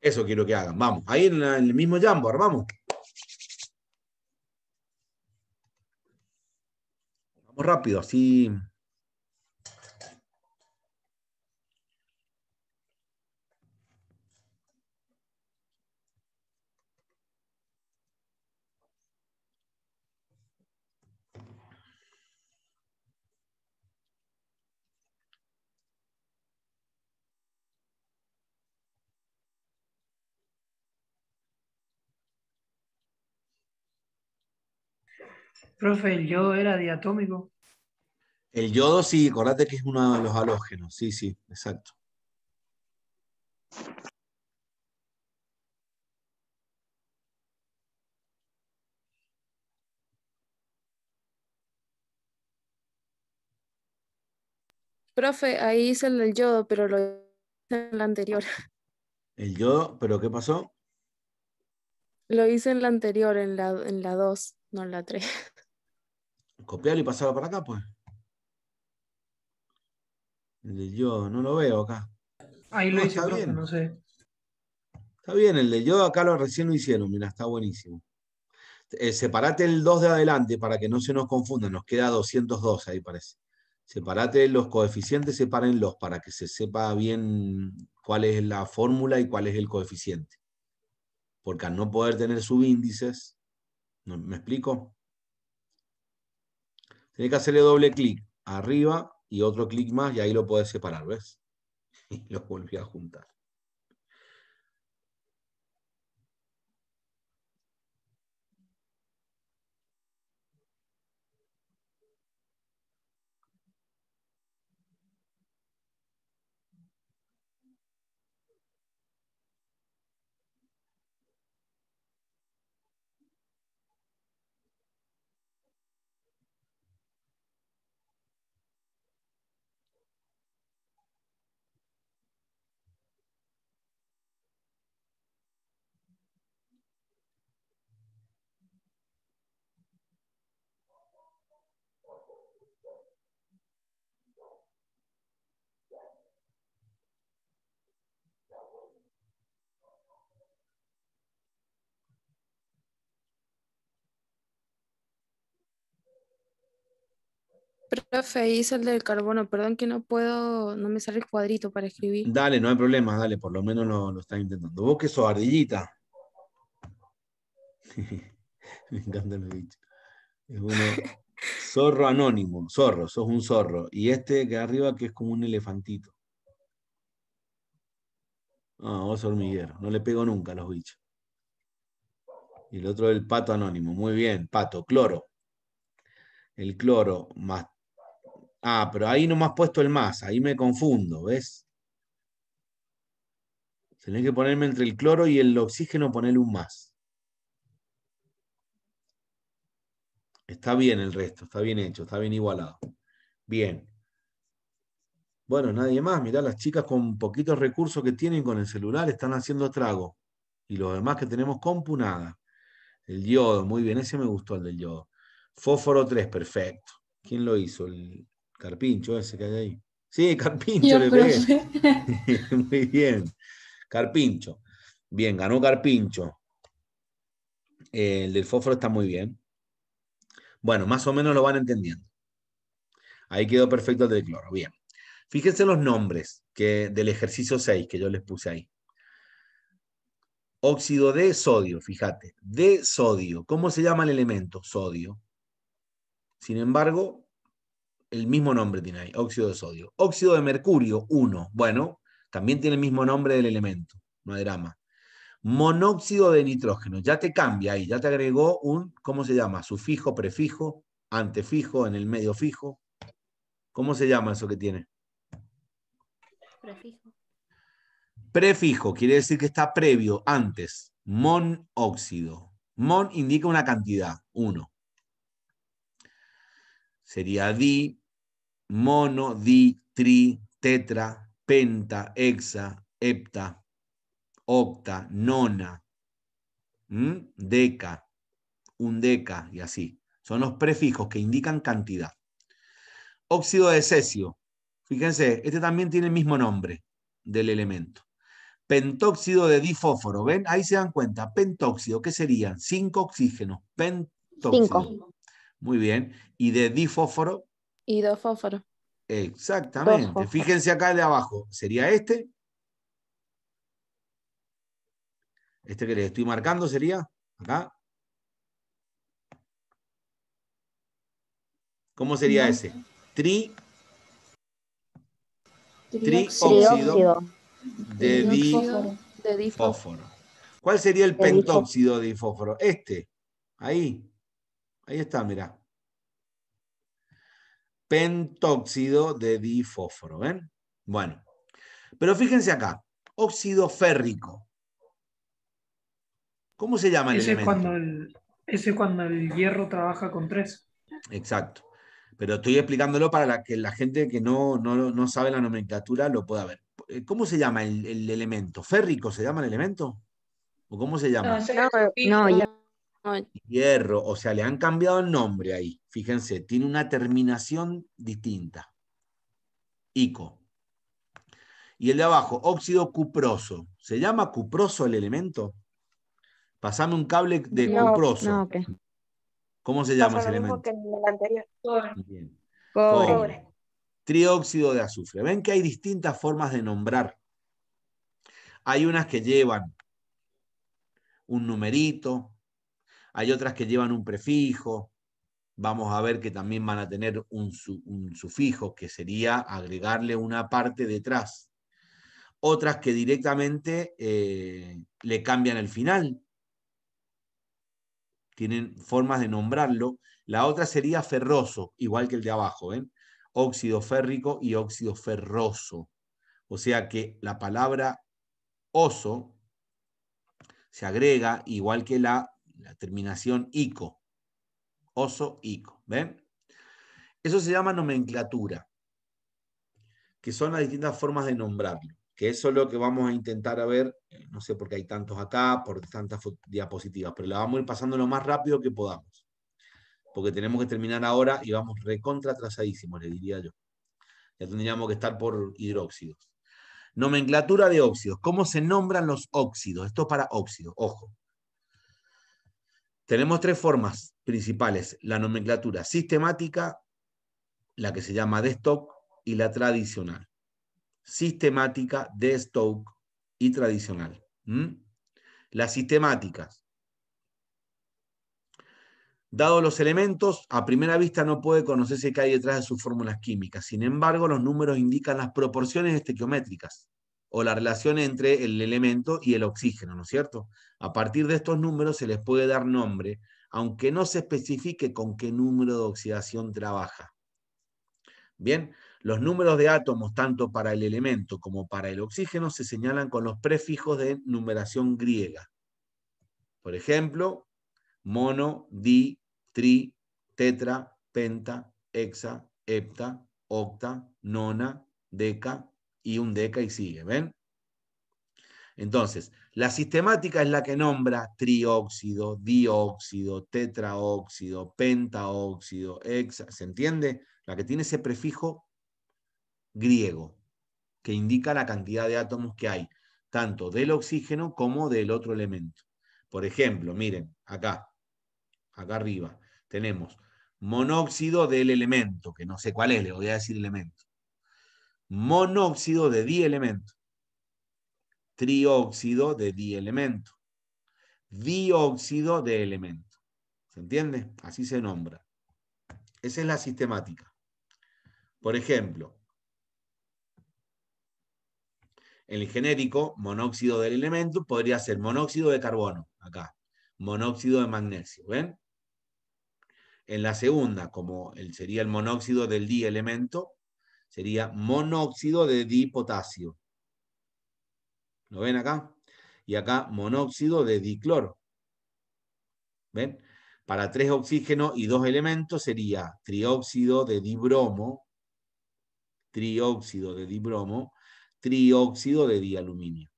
Eso quiero que hagan. Vamos, ahí en, el mismo yambo, vamos. Vamos rápido, así Profe, ¿el yodo era diatómico? El yodo sí, acordate que es uno de los halógenos, sí, sí, exacto. Profe, ahí hice el yodo, pero lo hice en la anterior. ¿El yodo? ¿Pero qué pasó? Lo hice en la anterior, en la 2. En la no la 3. Copiarlo y pasarlo para acá, pues. El de yo no lo veo acá. Ahí lo no, hice, bien, no sé. Está bien, el de yo acá lo recién lo hicieron, mira, está buenísimo. Eh, separate el 2 de adelante para que no se nos confunda, nos queda 202 ahí parece. Separate los coeficientes, los para que se sepa bien cuál es la fórmula y cuál es el coeficiente. Porque al no poder tener subíndices, ¿Me explico? Tienes que hacerle doble clic arriba y otro clic más y ahí lo podés separar, ¿ves? Y lo volví a juntar. Profe, hice el del carbono, perdón que no puedo, no me sale el cuadrito para escribir. Dale, no hay problema, dale, por lo menos lo, lo está intentando. Vos que sos ardillita. me encanta el bicho. Es zorro anónimo, zorro, sos un zorro. Y este que arriba que es como un elefantito. Ah, vos hormiguero, no le pego nunca a los bichos. Y el otro el pato anónimo, muy bien, pato, cloro. El cloro más Ah, pero ahí no me has puesto el más, ahí me confundo, ¿ves? Tenés que ponerme entre el cloro y el oxígeno, ponerle un más. Está bien el resto, está bien hecho, está bien igualado. Bien. Bueno, nadie más. Mirá, las chicas con poquitos recursos que tienen con el celular están haciendo trago. Y los demás que tenemos compu, nada. El yodo, muy bien, ese me gustó el del yodo. Fósforo 3, perfecto. ¿Quién lo hizo? El, Carpincho ese que hay ahí. Sí, Carpincho le pegué. Muy bien. Carpincho. Bien, ganó Carpincho. El del fósforo está muy bien. Bueno, más o menos lo van entendiendo. Ahí quedó perfecto el del cloro. Bien. Fíjense los nombres que, del ejercicio 6 que yo les puse ahí. Óxido de sodio, fíjate. De sodio. ¿Cómo se llama el elemento? Sodio. Sin embargo, el mismo nombre tiene ahí, óxido de sodio. Óxido de mercurio, 1. Bueno, también tiene el mismo nombre del elemento, no hay drama. Monóxido de nitrógeno, ya te cambia ahí, ya te agregó un, ¿cómo se llama? Sufijo, prefijo, antefijo, en el medio fijo. ¿Cómo se llama eso que tiene? Prefijo. Prefijo, quiere decir que está previo, antes. Monóxido. Mon indica una cantidad, 1. Sería di, mono, di, tri, tetra, penta, hexa, hepta, octa, nona, Un deca, undeca y así. Son los prefijos que indican cantidad. Óxido de cesio. Fíjense, este también tiene el mismo nombre del elemento. Pentóxido de difósforo. ¿Ven? Ahí se dan cuenta. Pentóxido, ¿qué serían? Cinco oxígenos. Pentóxido. Muy bien. Y de difósforo, y Exactamente. Fíjense acá de abajo. ¿Sería este? Este que les estoy marcando sería acá. ¿Cómo sería ese? Tri. Trióxido de, difósforo. de difósforo. ¿Cuál sería el pentóxido de difósforo? Este. Ahí. Ahí está, mirá pentóxido de difósforo. ¿Ven? Bueno, pero fíjense acá, óxido férrico. ¿Cómo se llama el elemento? cuando el, ese es cuando el hierro trabaja con tres. Exacto. Pero estoy explicándolo para que la gente que no, sabe la nomenclatura lo pueda ver. Eh, ¿Cómo se llama el, elemento? ¿Férrico se llama el elemento? ¿O cómo se llama? no ya Hierro, o sea, le han cambiado el nombre ahí. Fíjense, tiene una terminación distinta. Ico. Y el de abajo, óxido cuproso. ¿Se llama cuproso el elemento? Pasame un cable de cuproso. ¿Cómo se llama ese elemento? Trióxido de azufre. Ven que hay distintas formas de nombrar. Hay unas que llevan un numerito, hay otras que llevan un prefijo, vamos a ver que también van a tener un, sufijo, que sería agregarle una parte detrás. Otras que directamente eh, le cambian el final. Tienen formas de nombrarlo. La otra sería ferroso, igual que el de abajo, Óxido férrico y óxido ferroso. O sea que la palabra oso se agrega, igual que la terminación ico. Oso ico. ¿Ven? Eso se llama nomenclatura, que son las distintas formas de nombrarlo. Que eso es lo que vamos a intentar a ver, eh, no sé por qué hay tantos acá, por tantas diapositivas, pero la vamos a ir pasando lo más rápido que podamos. Porque tenemos que terminar ahora y vamos recontra le diría yo. Ya tendríamos que estar por hidróxidos. Nomenclatura de óxidos. ¿Cómo se nombran los óxidos? Esto es para óxidos, ojo. Tenemos tres formas principales, la nomenclatura sistemática, la que se llama de stock y la tradicional. Sistemática, de stock y tradicional. ¿Mm? Las sistemáticas. Dados los elementos, a primera vista no puede conocerse qué hay detrás de sus fórmulas químicas. Sin embargo, los números indican las proporciones estequiométricas o la relación entre el elemento y el oxígeno, ¿no es cierto? A partir de estos números se les puede dar nombre, aunque no se especifique con qué número de oxidación trabaja. Bien, los números de átomos, tanto para el elemento como para el oxígeno, se señalan con los prefijos de numeración griega. Por ejemplo, mono, di, tri, tetra, penta, hexa, hepta, octa, nona, deca, y un deca y sigue, ¿ven? Entonces, la sistemática es la que nombra trióxido, dióxido, tetraóxido, pentaóxido, hexa, ¿se entiende? La que tiene ese prefijo griego, que indica la cantidad de átomos que hay, tanto del oxígeno como del otro elemento. Por ejemplo, miren, acá, acá arriba, tenemos monóxido del elemento, que no sé cuál es, le voy a decir elemento monóxido de dielemento, trióxido de dielemento, dióxido de elemento. ¿Se entiende? Así se nombra. Esa es la sistemática. Por ejemplo, en el genérico, monóxido del elemento podría ser monóxido de carbono, acá, monóxido de magnesio, ¿ven? En la segunda, como el, sería el monóxido del dielemento, sería monóxido de dipotasio. ¿Lo ven acá? Y acá monóxido de dicloro. ¿Ven? Para tres oxígenos y dos elementos sería trióxido de dibromo, trióxido de dibromo, trióxido de dialuminio.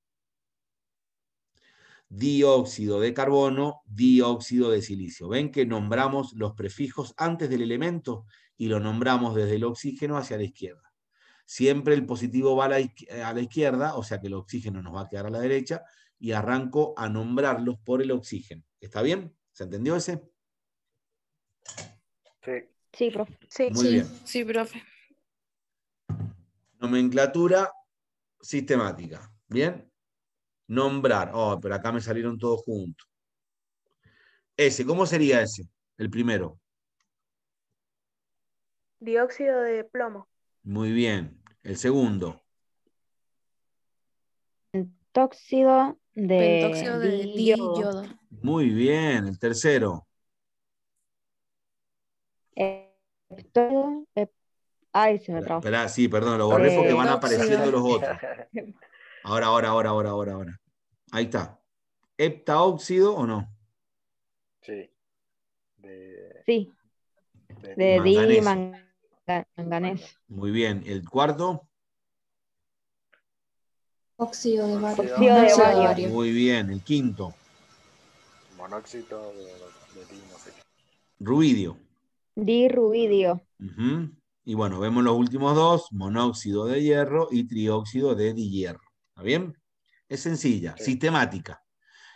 Dióxido de carbono, dióxido de silicio. Ven que nombramos los prefijos antes del elemento y lo nombramos desde el oxígeno hacia la izquierda. Siempre el positivo va eh, a la, izquierda, o sea que el oxígeno nos va a quedar a la derecha, y arranco a nombrarlos por el oxígeno. ¿Está bien? ¿Se entendió ese? Sí. Sí, profe. Sí, Muy bien. sí, profe. Nomenclatura sistemática. ¿Bien? Nombrar. Oh, pero acá me salieron todos juntos. Ese, ¿cómo sería ese? El primero. Dióxido de plomo. Muy bien. El segundo. Pentóxido de, de diodo. Muy bien. El tercero. Ay, se me sí, perdón, lo borré porque van apareciendo los otros. Ahora, ahora, ahora, ahora, ahora, ahora. Ahí está. ¿Heptaóxido o no? Sí. De... sí. De, de, muy bien, ¿el cuarto? Óxido de Muy bien, el quinto. Monóxido de, di, Y bueno, vemos los últimos dos, monóxido de hierro y trióxido de di hierro, ¿Está bien? Es sencilla, sistemática.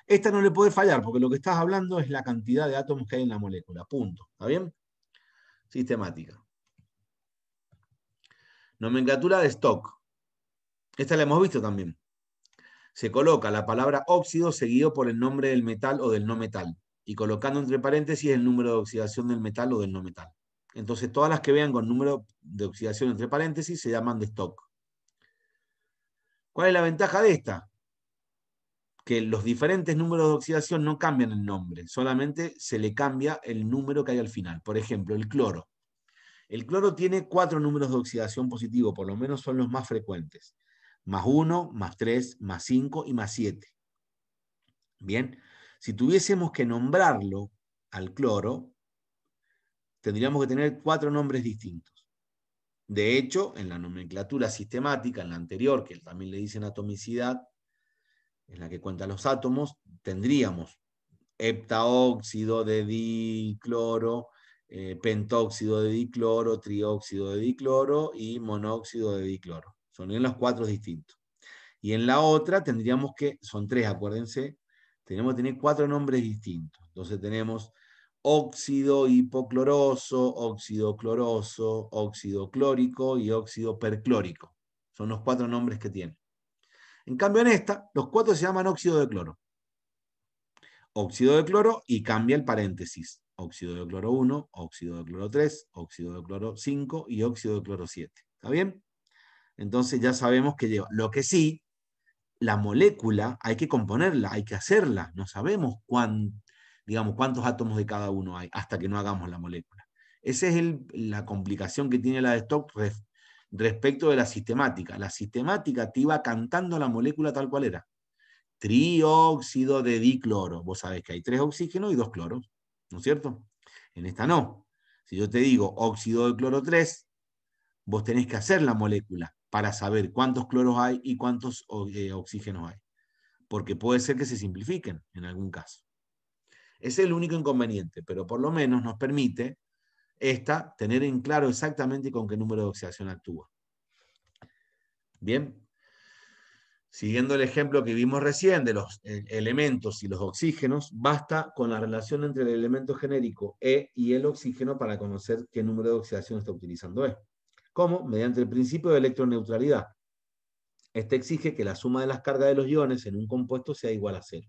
Esta no le puede fallar porque lo que estás hablando es la cantidad de átomos que hay en la molécula. Punto. ¿Está bien? Sistemática. Nomenclatura de stock. Esta la hemos visto también. Se coloca la palabra óxido seguido por el nombre del metal o del no metal y colocando entre paréntesis el número de oxidación del metal o del no metal. Entonces todas las que vean con número de oxidación entre paréntesis se llaman de stock. ¿Cuál es la ventaja de esta? Que los diferentes números de oxidación no cambian el nombre, solamente se le cambia el número que hay al final. Por ejemplo, el cloro. El cloro tiene cuatro números de oxidación positivo, por lo menos son los más frecuentes. Más 1, más 3, más 5 y más 7. Bien, si tuviésemos que nombrarlo al cloro, tendríamos que tener cuatro nombres distintos. De hecho, en la nomenclatura sistemática, en la anterior, que también le dicen atomicidad, en la que cuenta los átomos, tendríamos heptaóxido de dicloro, eh, pentóxido de dicloro, trióxido de dicloro y monóxido de dicloro. Son en los cuatro distintos. Y en la otra tendríamos que, son tres, acuérdense, tenemos que tener cuatro nombres distintos. Entonces tenemos óxido hipocloroso, óxido cloroso, óxido clórico y óxido perclórico. Son los cuatro nombres que tiene. En cambio, en esta, los cuatro se llaman óxido de cloro. Óxido de cloro y cambia el paréntesis óxido de cloro 1, óxido de cloro 3, óxido de cloro 5 y óxido de cloro 7. ¿Está bien? Entonces ya sabemos que lleva. Lo que sí, la molécula hay que componerla, hay que hacerla. No sabemos digamos, cuántos átomos de cada uno hay hasta que no hagamos la molécula. Esa es la complicación que tiene la de Stock respecto de la sistemática. La sistemática te iba cantando la molécula tal cual era. Trióxido de dicloro. Vos sabés que hay tres oxígenos y dos cloros. ¿no es cierto? En esta no. Si yo te digo óxido de cloro 3, vos tenés que hacer la molécula para saber cuántos cloros hay y cuántos eh, oxígenos hay. Porque puede ser que se simplifiquen en algún caso. Ese es el único inconveniente, pero por lo menos nos permite esta tener en claro exactamente con qué número de oxidación actúa. Bien, Siguiendo el ejemplo que vimos recién de los eh, elementos y los oxígenos, basta con la relación entre el elemento genérico E y el oxígeno para conocer qué número de oxidación está utilizando E. ¿Cómo? Mediante el principio de electroneutralidad. Este exige que la suma de las cargas de los iones en un compuesto sea igual a cero.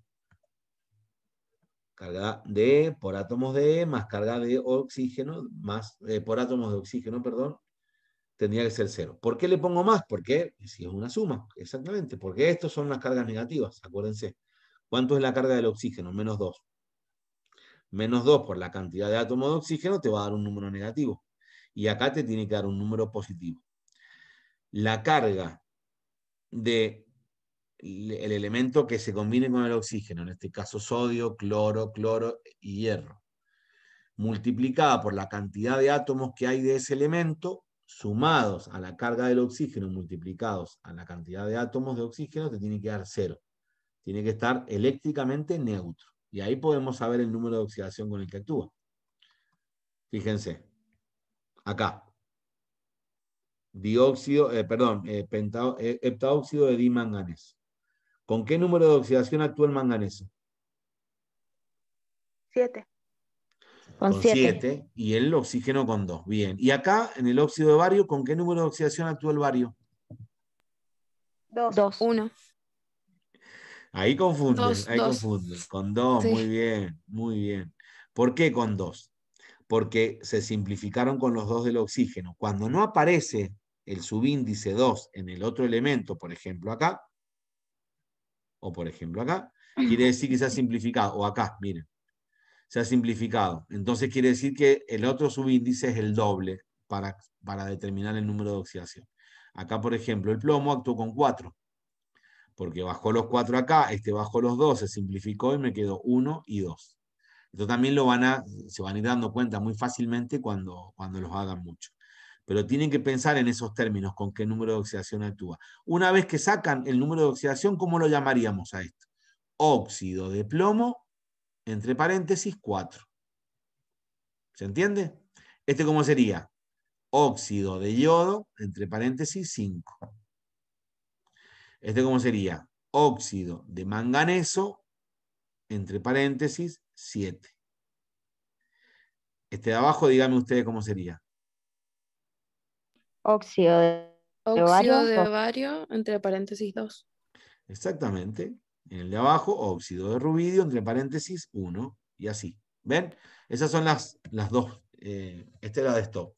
Carga de E por átomos de E más carga de oxígeno, más, eh, por átomos de oxígeno, perdón, tendría que ser cero. ¿Por qué le pongo más? Porque si es una suma, exactamente, porque estos son las cargas negativas, acuérdense. ¿Cuánto es la carga del oxígeno? Menos 2. Menos 2 por la cantidad de átomos de oxígeno te va a dar un número negativo. Y acá te tiene que dar un número positivo. La carga del el elemento que se combine con el oxígeno, en este caso sodio, cloro, cloro y hierro, multiplicada por la cantidad de átomos que hay de ese elemento, sumados a la carga del oxígeno multiplicados a la cantidad de átomos de oxígeno, te tiene que dar cero. Tiene que estar eléctricamente neutro. Y ahí podemos saber el número de oxidación con el que actúa. Fíjense, acá. Dióxido, eh, perdón, eh, eh, heptaóxido de dimanganeso. ¿Con qué número de oxidación actúa el manganeso? Siete. Con 7. Y el oxígeno con 2. Bien. Y acá, en el óxido de bario, ¿con qué número de oxidación actúa el bario? 2. 1. Ahí confunden, ahí dos. confunden. Con 2, muy bien, muy bien. ¿Por qué con 2? Porque se simplificaron con los 2 del oxígeno. Cuando no aparece el subíndice 2 en el otro elemento, por ejemplo acá, o por ejemplo acá, quiere decir que se ha simplificado, o acá, miren se ha simplificado. Entonces quiere decir que el otro subíndice es el doble para, para determinar el número de oxidación. Acá, por ejemplo, el plomo actuó con 4, porque bajó los 4 acá, este bajó los 2, se simplificó y me quedó 1 y 2. Esto también lo van a, se van a ir dando cuenta muy fácilmente cuando, cuando los hagan mucho. Pero tienen que pensar en esos términos, con qué número de oxidación actúa. Una vez que sacan el número de oxidación, ¿cómo lo llamaríamos a esto? Óxido de plomo entre paréntesis 4. ¿Se entiende? ¿Este cómo sería? Óxido de yodo, entre paréntesis 5. ¿Este cómo sería? Óxido de manganeso, entre paréntesis 7. Este de abajo, dígame ustedes cómo sería. Óxido de, ovario. de entre paréntesis 2. Exactamente en el de abajo, óxido de rubidio, entre paréntesis, 1, y así. ¿Ven? Esas son las, las dos eh, la de stop.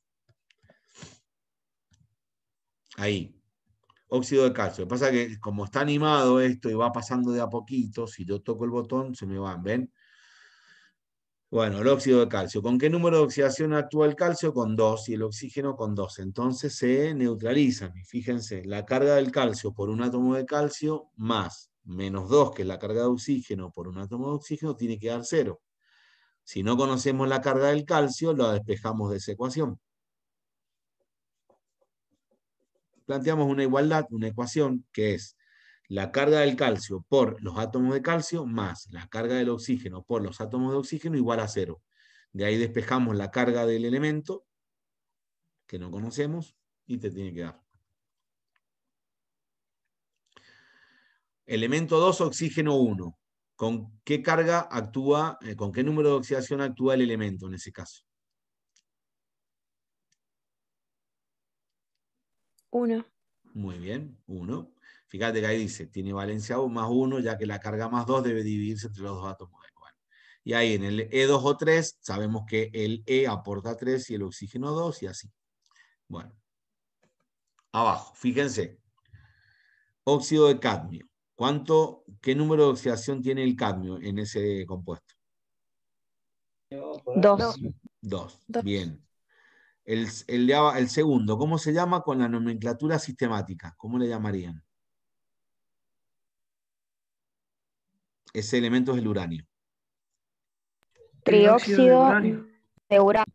Ahí. Óxido de calcio. Lo que pasa es que como está animado esto y va pasando de a poquito, si yo toco el botón, se me van, ¿ven? Bueno, el óxido de calcio. ¿Con qué número de oxidación actúa el calcio? Con 2 y el oxígeno con 2. Entonces se neutralizan. fíjense, la carga del calcio por un átomo de calcio más menos 2, que es la carga de oxígeno por un átomo de oxígeno, tiene que dar cero. Si no conocemos la carga del calcio, la despejamos de esa ecuación. Planteamos una igualdad, una ecuación, que es la carga del calcio por los átomos de calcio más la carga del oxígeno por los átomos de oxígeno igual a cero. De ahí despejamos la carga del elemento, que no conocemos, y te tiene que dar. Elemento 2, oxígeno 1. ¿Con qué carga actúa, eh, con qué número de oxidación actúa el elemento en ese caso? 1. Muy bien, 1. Fíjate que ahí dice, tiene valencia más 1, ya que la carga más 2 debe dividirse entre los dos átomos Y ahí en el E2O3 sabemos que el E aporta 3 y el oxígeno 2 y así. Bueno, abajo, fíjense. Óxido de cadmio. ¿Cuánto, qué número de oxidación tiene el cadmio en ese compuesto? Dos. Dos. Bien. El, el, segundo, ¿cómo se llama con la nomenclatura sistemática? ¿Cómo le llamarían? Ese elemento es el uranio. Trióxido de uranio.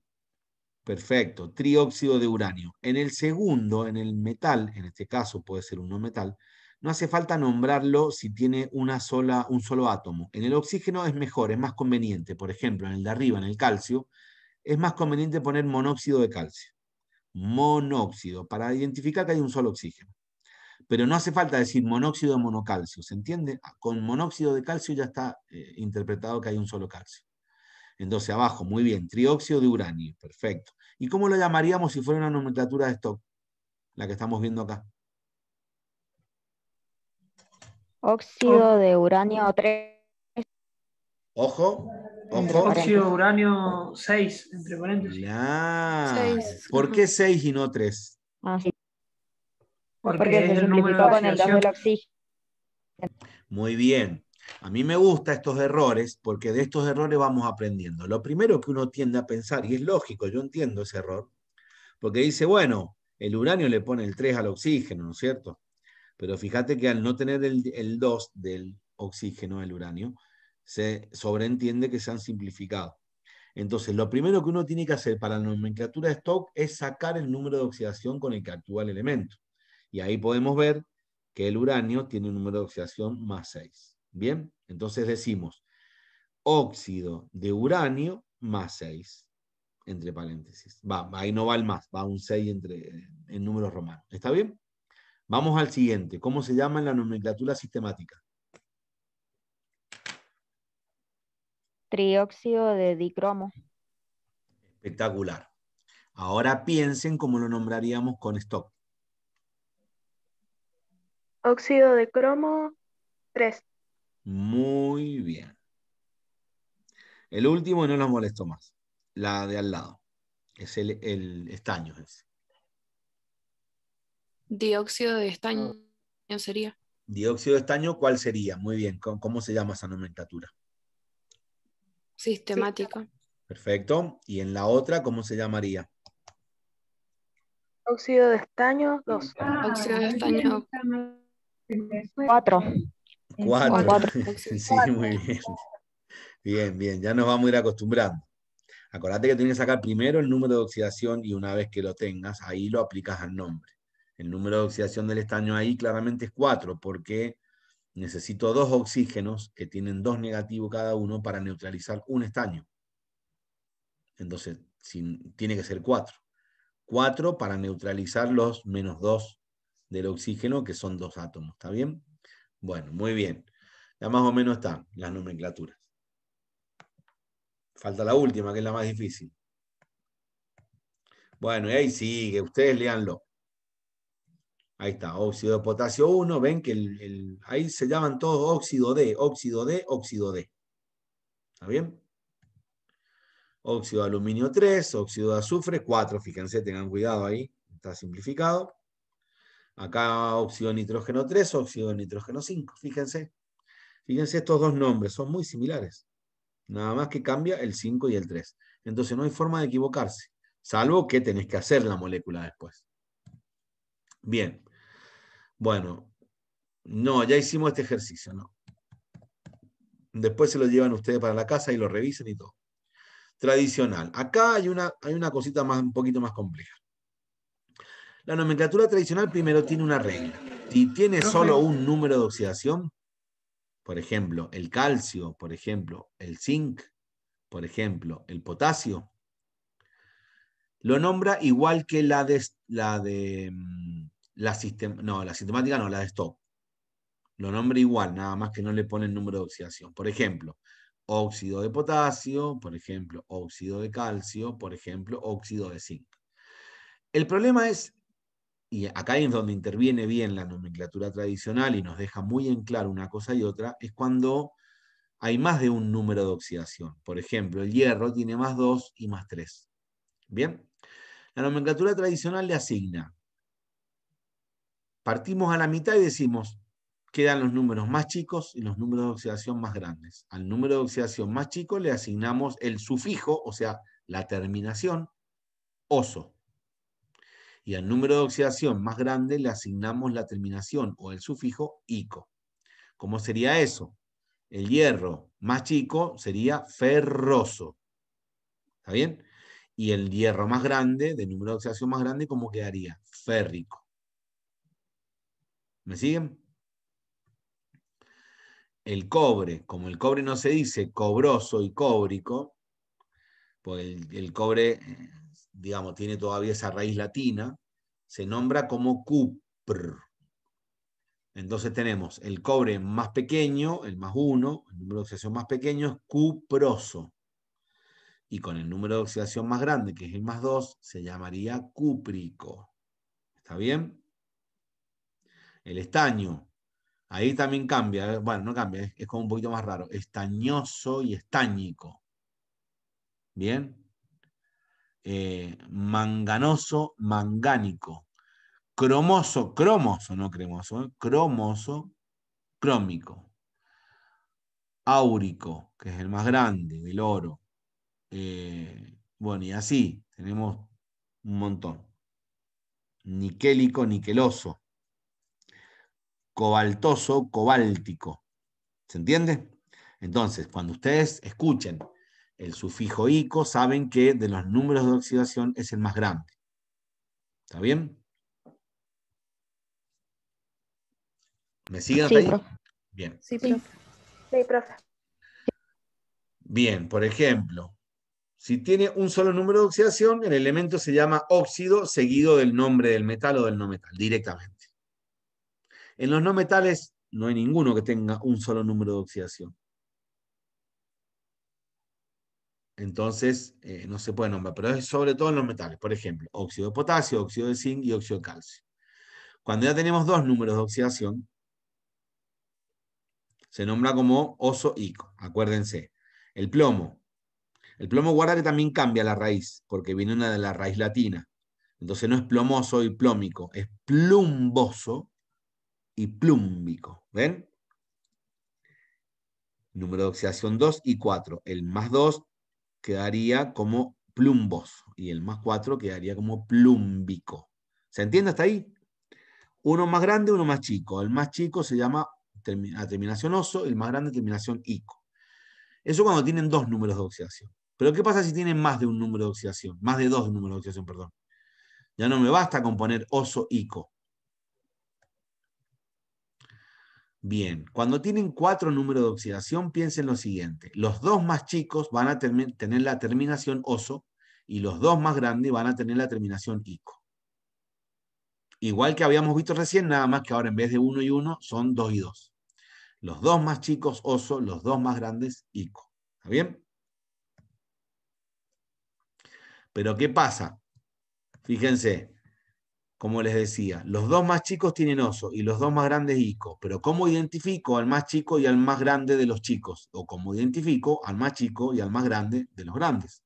Perfecto, trióxido de uranio. En el segundo, en el metal, en este caso puede ser un no metal, no hace falta nombrarlo si tiene una sola, un solo átomo. En el oxígeno es mejor, es más conveniente. Por ejemplo, en el de arriba, en el calcio, es más conveniente poner monóxido de calcio. Monóxido, para identificar que hay un solo oxígeno. Pero no hace falta decir monóxido de monocalcio, ¿se entiende? Ah, con monóxido de calcio ya está eh, interpretado que hay un solo calcio. Entonces, abajo, muy bien, trióxido de uranio, perfecto. ¿Y cómo lo llamaríamos si fuera una nomenclatura de stock? La que estamos viendo acá. Óxido de uranio 3. Ojo, ojo. Óxido de uranio 6, entre paréntesis. ¿Por qué 6 y no 3? Ah, porque, el de oxígeno. Muy bien. A mí me gustan estos errores porque de estos errores vamos aprendiendo. Lo primero que uno tiende a pensar, y es lógico, yo entiendo ese error, porque dice, bueno, el uranio le pone el 3 al oxígeno, ¿no es cierto? Pero fíjate que al no tener el, 2 del oxígeno, del uranio, se sobreentiende que se han simplificado. Entonces, lo primero que uno tiene que hacer para la nomenclatura de stock es sacar el número de oxidación con el que actúa el elemento. Y ahí podemos ver que el uranio tiene un número de oxidación más 6. Bien, entonces decimos óxido de uranio más 6, entre paréntesis. Va, ahí no va el más, va un 6 entre, en números romanos. ¿Está bien? Vamos al siguiente. ¿Cómo se llama en la nomenclatura sistemática? Trióxido de dicromo. Espectacular. Ahora piensen cómo lo nombraríamos con stop. Óxido de cromo 3. Muy bien. El último no nos molesto más. La de al lado. Es el, el estaño ese. Dióxido de estaño ah. sería. Dióxido de estaño, ¿cuál sería? Muy bien, ¿cómo, se llama esa nomenclatura? Sistemático. Perfecto. ¿Y en la otra, cómo se llamaría? Óxido de estaño dos. de estaño Cuatro. Cuatro. Sí, muy bien. Bien, bien, ya nos vamos a ir acostumbrando. Acordate que tienes que sacar primero el número de oxidación y una vez que lo tengas, ahí lo aplicas al nombre. El número de oxidación del estaño ahí claramente es 4, porque necesito dos oxígenos que tienen dos negativos cada uno para neutralizar un estaño. Entonces, tiene que ser 4. 4 para neutralizar los menos 2 del oxígeno, que son dos átomos. ¿Está bien? Bueno, muy bien. Ya más o menos están las nomenclaturas. Falta la última, que es la más difícil. Bueno, y ahí sigue, ustedes leanlo. Ahí está, óxido de potasio 1. Ven que ahí se llaman todos óxido de, óxido de, óxido de. ¿Está bien? Óxido de aluminio 3, óxido de azufre 4. Fíjense, tengan cuidado ahí. Está simplificado. Acá óxido de nitrógeno 3, óxido de nitrógeno 5. Fíjense. Fíjense estos dos nombres, son muy similares. Nada más que cambia el 5 y el 3. Entonces no hay forma de equivocarse, salvo que tenés que hacer la molécula después. Bien. Bueno, no, ya hicimos este ejercicio, ¿no? Después se lo llevan ustedes para la casa y lo revisen y todo. Tradicional. Acá hay una, hay una cosita más, un poquito más compleja. La nomenclatura tradicional primero tiene una regla. Si tiene solo un número de oxidación, por ejemplo, el calcio, por ejemplo, el zinc, por ejemplo, el potasio, lo nombra igual que la de, la de, mm, la no, la sistemática no, la de stop. Lo nombre igual, nada más que no le pone el número de oxidación. Por ejemplo, óxido de potasio, por ejemplo, óxido de calcio, por ejemplo, óxido de zinc. El problema es, y acá es donde interviene bien la nomenclatura tradicional y nos deja muy en claro una cosa y otra, es cuando hay más de un número de oxidación. Por ejemplo, el hierro tiene más 2 y más 3. Bien, la nomenclatura tradicional le asigna partimos a la mitad y decimos, quedan los números más chicos y los números de oxidación más grandes. Al número de oxidación más chico le asignamos el sufijo, o sea, la terminación, oso. Y al número de oxidación más grande le asignamos la terminación o el sufijo ico. ¿Cómo sería eso? El hierro más chico sería ferroso. ¿Está bien? Y el hierro más grande, de número de oxidación más grande, ¿cómo quedaría? Férrico. ¿Me siguen? El cobre, como el cobre no se dice cobroso y cóbrico, pues el, cobre, eh, digamos, tiene todavía esa raíz latina, se nombra como cupr. Entonces tenemos el cobre más pequeño, el más uno, el número de oxidación más pequeño es cuproso. Y con el número de oxidación más grande, que es el más 2, se llamaría cúprico. ¿Está bien? el estaño. Ahí también cambia, eh, bueno, no cambia, es, como un poquito más raro, estañoso y estáñico. Bien. Eh, manganoso, mangánico. Cromoso, cromoso, no cremoso, eh, cromoso, crómico. Áurico, que es el más grande del oro. bueno, y así tenemos un montón. Niquélico, niqueloso cobaltoso, cobáltico. ¿Se entiende? Entonces, cuando ustedes escuchen el sufijo ico, saben que de los números de oxidación es el más grande. ¿Está bien? ¿Me siguen hasta ahí? Bien. Sí, profe. Sí, profe. Bien, por ejemplo, si tiene un solo número de oxidación, el elemento se llama óxido seguido del nombre del metal o del no metal, directamente. En los no metales no hay ninguno que tenga un solo número de oxidación. Entonces, eh, no se puede nombrar, pero es sobre todo en los metales. Por ejemplo, óxido de potasio, óxido de zinc y óxido de calcio. Cuando ya tenemos dos números de oxidación, se nombra como oso ico. Acuérdense, el plomo. El plomo guardare también cambia la raíz, porque viene una de la raíz latina. Entonces no es plomoso y plómico, es plumboso y plúmbico. ¿Ven? Número de oxidación 2 y 4. El más 2 quedaría como plumbos y el más 4 quedaría como plúmbico. ¿Se entiende hasta ahí? Uno más grande, uno más chico. El más chico se llama a terminación oso, el más grande terminación ico. Eso cuando tienen dos números de oxidación. Pero ¿qué pasa si tienen más de un número de oxidación? Más de dos números de oxidación, perdón. Ya no me basta con poner oso ico. Bien, cuando tienen cuatro números de oxidación, piensen lo siguiente. Los dos más chicos van a tener la terminación oso y los dos más grandes van a tener la terminación ico. Igual que habíamos visto recién, nada más que ahora en vez de uno y uno son dos y dos. Los dos más chicos oso, los dos más grandes ico. ¿Está bien? Pero ¿qué pasa? Fíjense, como les decía, los dos más chicos tienen oso y los dos más grandes ico, pero ¿cómo identifico al más chico y al más grande de los chicos? O ¿cómo identifico al más chico y al más grande de los grandes?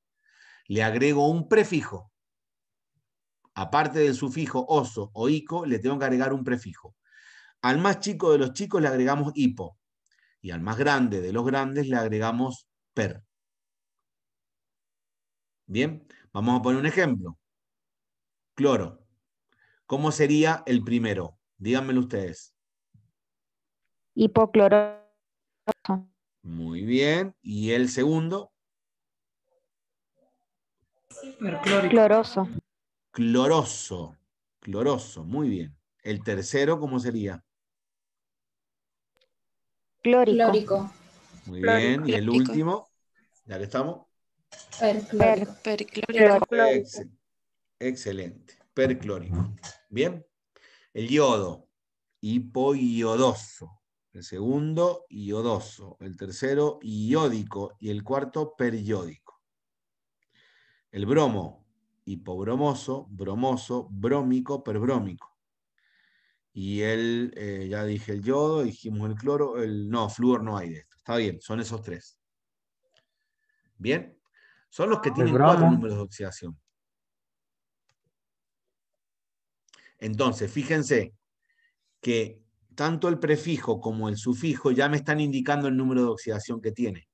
Le agrego un prefijo. Aparte del sufijo oso o ico, le tengo que agregar un prefijo. Al más chico de los chicos le agregamos hipo y al más grande de los grandes le agregamos per. Bien, vamos a poner un ejemplo. Cloro ¿Cómo sería el primero? Díganmelo ustedes. Hipocloroso. Muy bien. ¿Y el segundo? Cloroso. Cloroso. Cloroso. Muy bien. ¿El tercero cómo sería? Clórico. Muy bien. ¿Y el último? ¿Ya que estamos? Perclórico. Excelente perclórico. Bien. El yodo, hipoiodoso. El segundo, iodoso. El tercero, iódico. Y el cuarto, periódico. El bromo, hipobromoso, bromoso, brómico, perbrómico. Y el, eh, ya dije el yodo, dijimos el cloro, el, no, flúor no hay de esto. Está bien, son esos tres. Bien. Son los que ah. tienen cuatro números de oxidación. Entonces, fíjense que tanto el prefijo como el sufijo ya me están indicando el número de oxidación que tiene.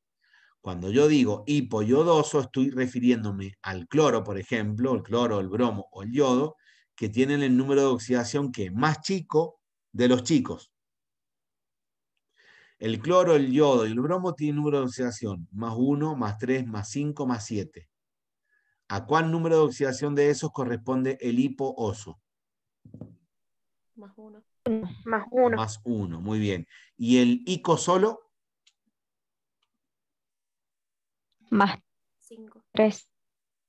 Cuando yo digo hipoyodoso, estoy refiriéndome al cloro, por ejemplo, el cloro, el bromo o el yodo, que tienen el número de oxidación que es más chico de los chicos. El cloro, el yodo y el bromo tienen número de oxidación más 1, más 3, más 5, más 7. ¿A cuál número de oxidación de esos corresponde el hipooso? Más uno. Más uno. Más uno, muy bien. ¿Y el ICO solo? Más 5. 3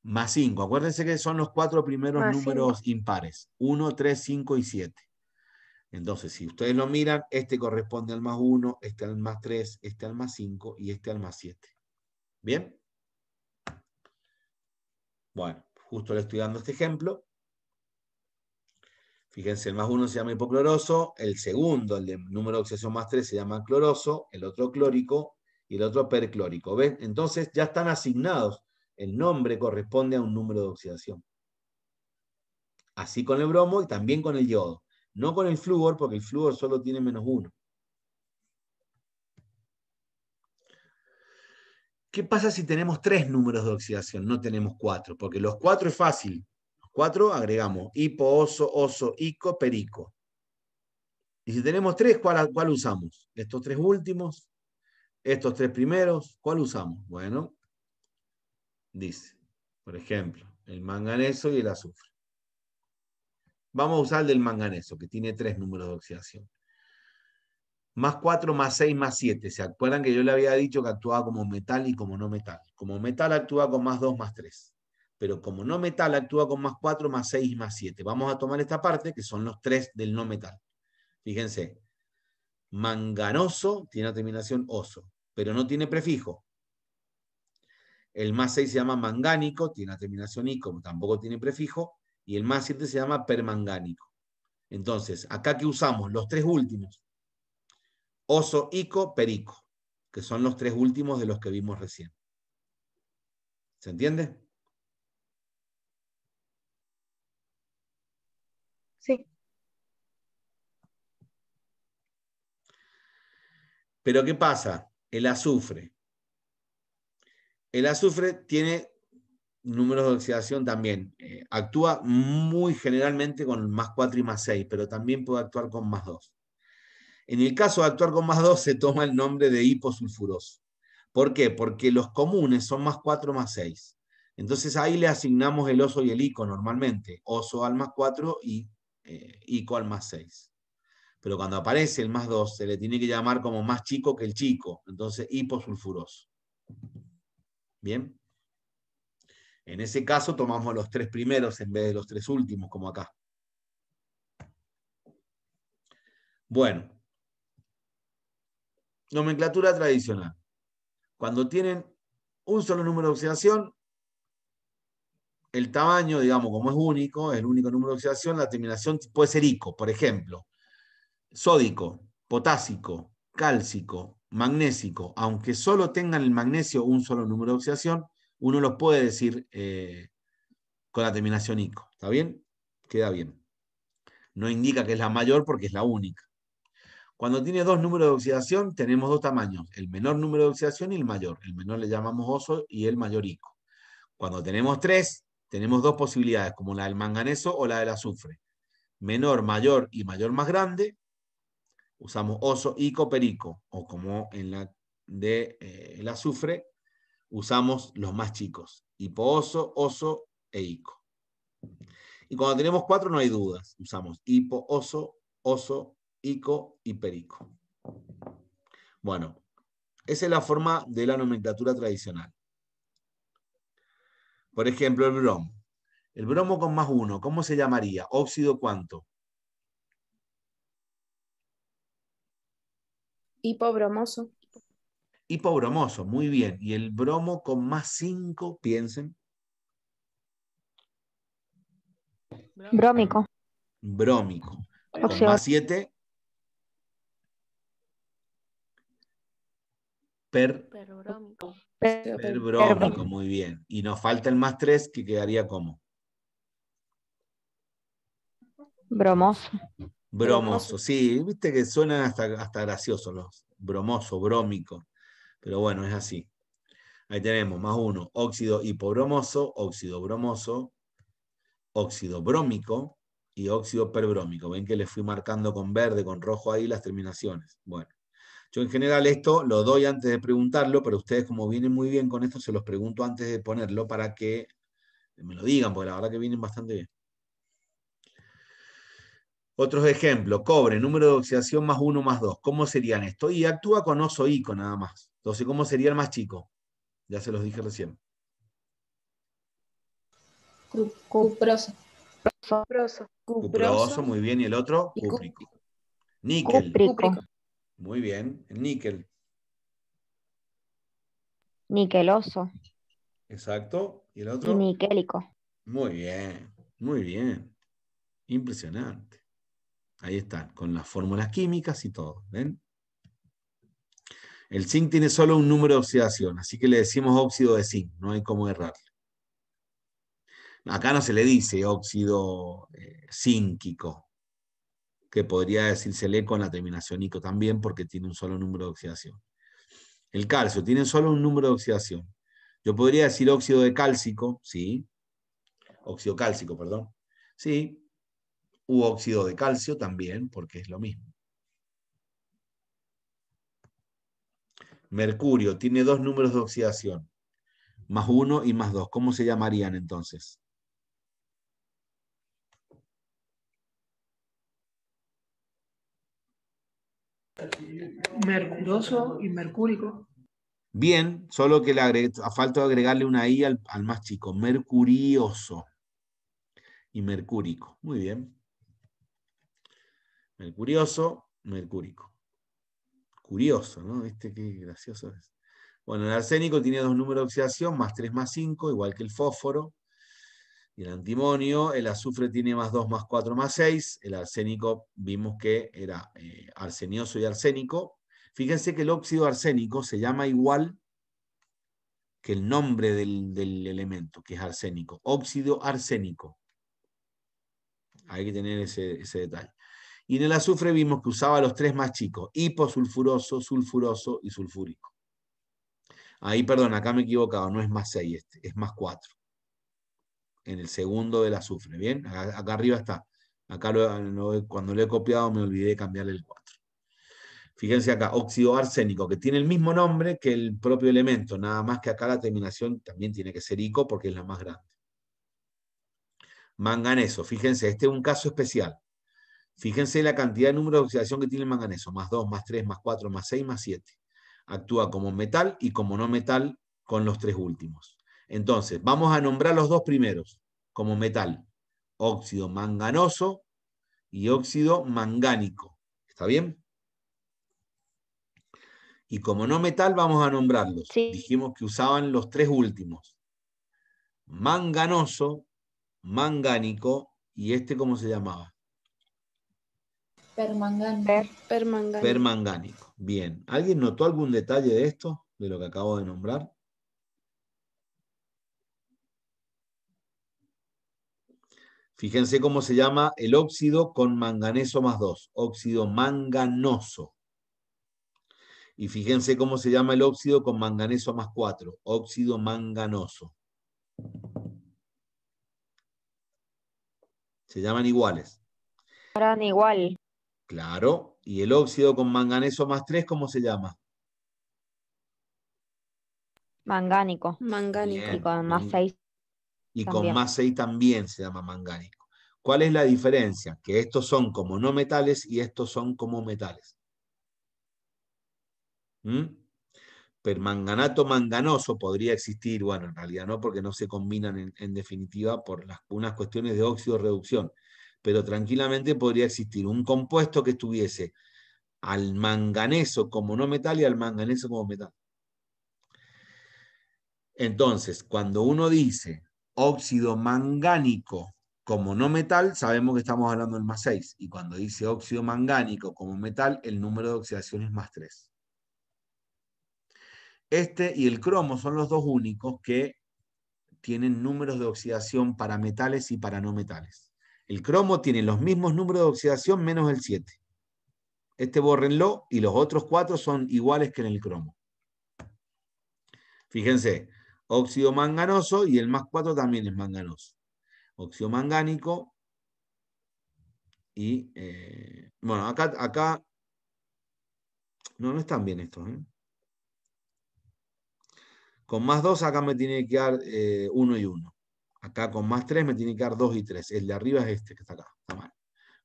Más 5. Acuérdense que son los cuatro primeros números impares. 1, 3, 5 y 7. Entonces, si ustedes lo miran, este corresponde al más 1, este al más 3, este al más 5 y este al más 7. ¿Bien? Bueno, justo le estoy dando este ejemplo. Fíjense, el más uno se llama hipocloroso, el segundo, el de número de oxidación más tres, se llama cloroso, el otro clórico y el otro perclórico. Entonces ya están asignados. El nombre corresponde a un número de oxidación. Así con el bromo y también con el yodo. No con el flúor, porque el flúor solo tiene menos uno. ¿Qué pasa si tenemos tres números de oxidación? No tenemos cuatro, porque los cuatro es fácil cuatro, agregamos hipo, oso, oso, ico, perico. Y si tenemos tres, ¿cuál, usamos? Estos tres últimos, estos tres primeros, ¿cuál usamos? Bueno, dice, por ejemplo, el manganeso y el azufre. Vamos a usar el del manganeso, que tiene tres números de oxidación. Más cuatro, más seis, más siete. ¿Se acuerdan que yo le había dicho que actuaba como metal y como no metal? Como metal actúa con más dos, más tres pero como no metal actúa con más 4, más 6 más 7. Vamos a tomar esta parte, que son los tres del no metal. Fíjense, manganoso tiene la terminación oso, pero no tiene prefijo. El más 6 se llama mangánico, tiene la terminación ico, tampoco tiene prefijo, y el más 7 se llama permangánico. Entonces, acá que usamos los tres últimos, oso, ico, perico, que son los tres últimos de los que vimos recién. ¿Se entiende? Pero ¿qué pasa? El azufre. El azufre tiene números de oxidación también. Eh, actúa muy generalmente con más 4 y más 6, pero también puede actuar con más 2. En el caso de actuar con más 2 se toma el nombre de hiposulfuroso. ¿Por qué? Porque los comunes son más 4 más 6. Entonces ahí le asignamos el oso y el ico normalmente. Oso al más 4 y eh, ico al más 6 pero cuando aparece el más 2 se le tiene que llamar como más chico que el chico, entonces hiposulfuroso. ¿Bien? En ese caso tomamos los tres primeros en vez de los tres últimos, como acá. Bueno, nomenclatura tradicional. Cuando tienen un solo número de oxidación, el tamaño, digamos, como es único, el único número de oxidación, la terminación puede ser ICO, por ejemplo sódico, potásico, cálcico, magnésico, aunque solo tengan el magnesio un solo número de oxidación, uno los puede decir eh, con la terminación ico. ¿Está bien? Queda bien. No indica que es la mayor porque es la única. Cuando tiene dos números de oxidación, tenemos dos tamaños, el menor número de oxidación y el mayor. El menor le llamamos oso y el mayor ico. Cuando tenemos tres, tenemos dos posibilidades, como la del manganeso o la del azufre. Menor, mayor y mayor más grande, usamos oso y perico. o como en la de eh, el azufre, usamos los más chicos, hipooso, oso e ico. Y cuando tenemos cuatro no hay dudas, usamos hipo, oso, oso, ico y perico. Bueno, esa es la forma de la nomenclatura tradicional. Por ejemplo, el bromo. El bromo con más uno, ¿cómo se llamaría? ¿Óxido cuánto? Hipobromoso. Hipobromoso, muy bien. ¿Y el bromo con más 5, piensen? Brómico. Brómico. más 7. Per, perbrómico. Perbrómico, muy bien. Y nos falta el más 3 que quedaría como. Bromoso. Bromoso, sí, viste que suenan hasta, hasta graciosos los bromoso, brómico, pero bueno, es así. Ahí tenemos, más uno, óxido hipobromoso, óxido bromoso, óxido brómico y óxido perbrómico. Ven que les fui marcando con verde, con rojo ahí las terminaciones. Bueno, yo en general esto lo doy antes de preguntarlo, pero ustedes como vienen muy bien con esto, se los pregunto antes de ponerlo para que me lo digan, porque la verdad que vienen bastante bien. Otros ejemplos, cobre, número de oxidación más uno más dos. ¿Cómo serían esto? Y actúa con oso ico nada más. Entonces, ¿cómo sería el más chico? Ya se los dije recién. Cuproso. Cuproso. Cuproso, muy bien. ¿Y el otro? Cúprico. Níquel. Cúprico. Muy bien. níquel. Niqueloso. Exacto. ¿Y el otro? Niquelico. Muy bien, muy bien. Impresionante. Ahí están, con las fórmulas químicas y todo. ¿ven? El zinc tiene solo un número de oxidación, así que le decimos óxido de zinc, no hay cómo errarle. Acá no se le dice óxido eh, zínquico, que podría decírsele con la terminación ico también, porque tiene un solo número de oxidación. El calcio tiene solo un número de oxidación. Yo podría decir óxido de cálcico, sí. Óxido cálcico, perdón. Sí, u óxido de calcio también, porque es lo mismo. Mercurio tiene dos números de oxidación, más uno y más dos. ¿Cómo se llamarían entonces? Mercurioso y mercúrico. Bien, solo que le a falta de agregarle una I al, al más chico, mercurioso y mercúrico. Muy bien. Mercurioso, mercúrico. Curioso, ¿no? ¿Viste qué gracioso es? Bueno, el arsénico tiene dos números de oxidación, más 3 más 5, igual que el fósforo. Y el antimonio, el azufre tiene más 2 más 4 más 6. El arsénico vimos que era eh, arsenioso y arsénico. Fíjense que el óxido arsénico se llama igual que el nombre del, elemento, que es arsénico. Óxido arsénico. Hay que tener ese detalle. Y en el azufre vimos que usaba los tres más chicos, hiposulfuroso, sulfuroso y sulfúrico. Ahí, perdón, acá me he equivocado, no es más 6 este, es más 4. En el segundo del azufre, ¿bien? Acá, arriba está. Acá cuando lo he copiado me olvidé de cambiarle el 4. Fíjense acá, óxido arsénico, que tiene el mismo nombre que el propio elemento, nada más que acá la terminación también tiene que ser ico porque es la más grande. Manganeso, fíjense, este es un caso especial Fíjense la cantidad de número de oxidación que tiene el manganeso, más 2, más 3, más 4, más 6, más 7. Actúa como metal y como no metal con los tres últimos. Entonces, vamos a nombrar los dos primeros como metal. Óxido manganoso y óxido mangánico. ¿Está bien? Y como no metal, vamos a nombrarlos. Dijimos que usaban los tres últimos. Manganoso, mangánico y este, ¿cómo se llamaba? Permangánico. permangánico. Bien. ¿Alguien notó algún detalle de esto, de lo que acabo de nombrar? Fíjense cómo se llama el óxido con manganeso más 2, óxido manganoso. Y fíjense cómo se llama el óxido con manganeso más 4, óxido manganoso. Se llaman iguales. llaman igual. Claro. ¿Y el óxido con manganeso más 3, cómo se llama? Mangánico. Mangánico. Y con más 6. Y con más 6 también se llama mangánico. ¿Cuál es la diferencia? Que estos son como no metales y estos son como metales. ¿Mm? Pero Permanganato manganoso podría existir, bueno, en realidad no, porque no se combinan en, definitiva por las, unas cuestiones de óxido reducción pero tranquilamente podría existir un compuesto que estuviese al manganeso como no metal y al manganeso como metal. Entonces, cuando uno dice óxido mangánico como no metal, sabemos que estamos hablando del más 6. Y cuando dice óxido mangánico como metal, el número de oxidación es más 3. Este y el cromo son los dos únicos que tienen números de oxidación para metales y para no metales. El cromo tiene los mismos números de oxidación menos el 7. Este bórrenlo y los otros cuatro son iguales que en el cromo. Fíjense, óxido manganoso y el más 4 también es manganoso. Óxido mangánico y, eh, bueno, acá, no, no están bien estos. ¿eh? Con más 2 acá me tiene que dar 1 eh, y 1. Acá con más 3 me tiene que dar 2 y 3. El de arriba es este que está acá. Está mal.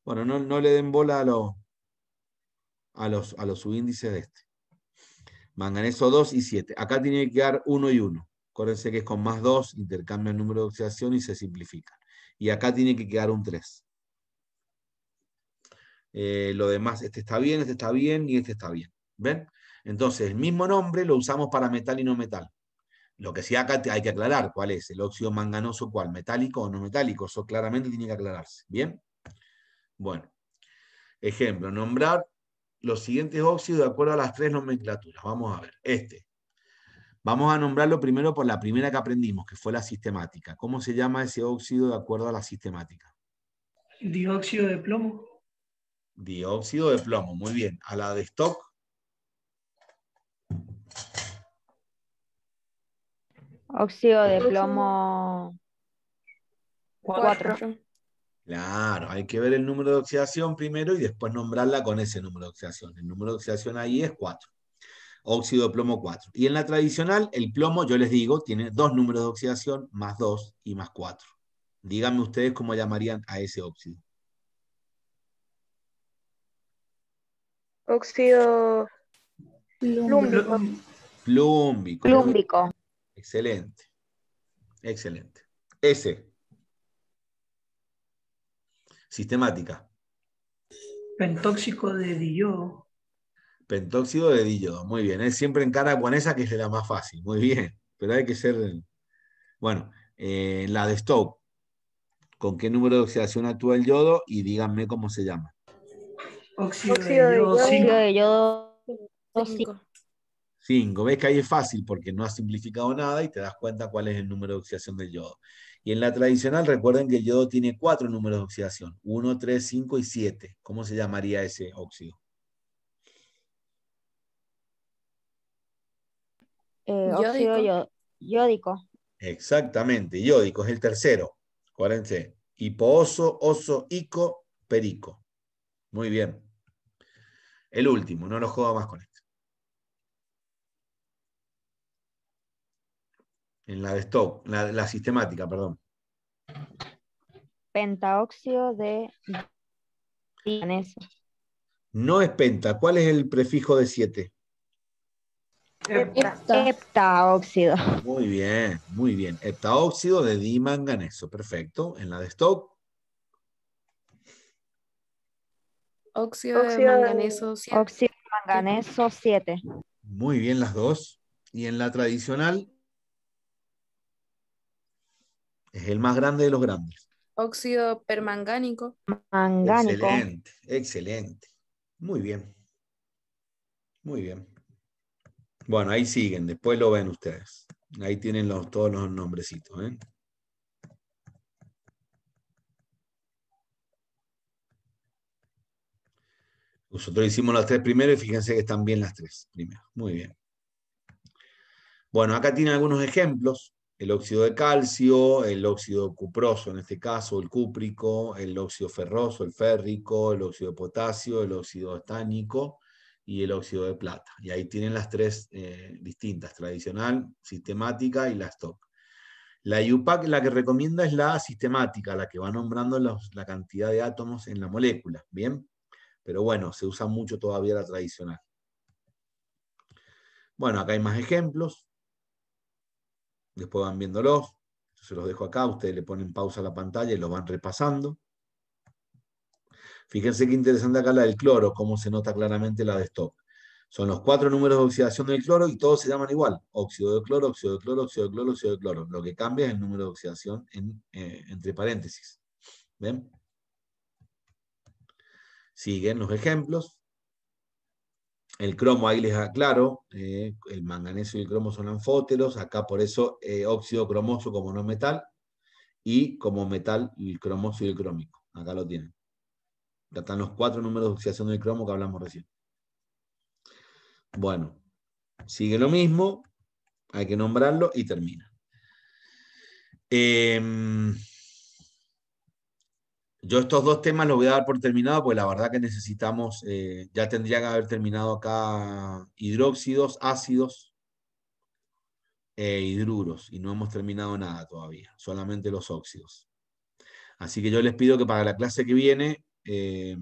Bueno, no, le den bola a, a, los, a los subíndices de este. Manganeso 2 y 7. Acá tiene que quedar 1 y 1. Acuérdense que es con más 2, intercambia el número de oxidación y se simplifica. Y acá tiene que quedar un 3. Eh, lo demás, este está bien, este está bien y este está bien. ¿Ven? Entonces, el mismo nombre lo usamos para metal y no metal. Lo que sí acá hay que aclarar cuál es, el óxido manganoso, cuál, metálico o no metálico, eso claramente tiene que aclararse. ¿Bien? Bueno, ejemplo, nombrar los siguientes óxidos de acuerdo a las tres nomenclaturas. Vamos a ver, este. Vamos a nombrarlo primero por la primera que aprendimos, que fue la sistemática. ¿Cómo se llama ese óxido de acuerdo a la sistemática? Dióxido de plomo. Dióxido de plomo, muy bien. A la de stock Óxido de plomo 4. Claro, hay que ver el número de oxidación primero y después nombrarla con ese número de oxidación. El número de oxidación ahí es 4. Óxido de plomo 4. Y en la tradicional, el plomo, yo les digo, tiene dos números de oxidación, más 2 y más 4. Díganme ustedes cómo llamarían a ese óxido. Óxido plúmbico. Plúmbico. plúmbico. Excelente. Excelente. S. Sistemática. Pentóxico de yodo Pentóxido de yodo muy bien. Él siempre encara con esa que es la más fácil, muy bien. Pero hay que ser. Bueno, eh, la de Stoke. ¿Con qué número de oxidación actúa el yodo? Y díganme cómo se llama. Oxido de yodo tóxico. 5. Ves que ahí es fácil porque no has simplificado nada y te das cuenta cuál es el número de oxidación del yodo. Y en la tradicional, recuerden que el yodo tiene cuatro números de oxidación: 1, 3, 5 y 7. ¿Cómo se llamaría ese óxido? Eh, yódico. Exactamente, yódico es el tercero. Acuérdense: hipooso, oso, ico, perico. Muy bien. El último, no lo joda más con esto. en la de stock, la, sistemática, perdón. Pentaóxido de manganeso No es penta. ¿Cuál es el prefijo de 7? Heptaóxido. Muy bien, muy bien. Heptaóxido de dimanganeso. Perfecto. En la de stock. Óxido, de manganeso 7. Óxido de manganeso 7. Muy bien las dos. Y en la tradicional, es el más grande de los grandes. Óxido permangánico. Mangánico. Excelente, excelente. Muy bien. Muy bien. Bueno, ahí siguen, después lo ven ustedes. Ahí tienen todos los nombrecitos. ¿eh? Nosotros hicimos las tres primero y fíjense que están bien las tres primero. Muy bien. Bueno, acá tiene algunos ejemplos el óxido de calcio, el óxido cuproso en este caso, el cúprico, el óxido ferroso, el férrico, el óxido de potasio, el óxido estánico y el óxido de plata. Y ahí tienen las tres eh, distintas, tradicional, sistemática y la stock. La IUPAC la que recomienda es la sistemática, la que va nombrando la cantidad de átomos en la molécula, ¿bien? Pero bueno, se usa mucho todavía la tradicional. Bueno, acá hay más ejemplos después van viéndolos. se los dejo acá, ustedes le ponen pausa a la pantalla y lo van repasando. Fíjense qué interesante acá la del cloro, cómo se nota claramente la de stop. Son los cuatro números de oxidación del cloro y todos se llaman igual. Óxido de cloro, óxido de cloro, óxido de cloro, óxido de cloro. Lo que cambia es el número de oxidación en, eh, entre paréntesis. ¿Ven? Siguen los ejemplos. El cromo, ahí les aclaro, eh, el manganeso y el cromo son anfóteros, acá por eso eh, óxido cromoso como no metal, y como metal el cromoso y el crómico. Acá lo tienen. están los cuatro números de oxidación del cromo que hablamos recién. Bueno, sigue lo mismo, hay que nombrarlo y termina. Eh, yo estos dos temas los voy a dar por terminado, pues la verdad que necesitamos, eh, ya tendría que haber terminado acá hidróxidos, ácidos e hidruros, y no hemos terminado nada todavía, solamente los óxidos. Así que yo les pido que para la clase que viene eh,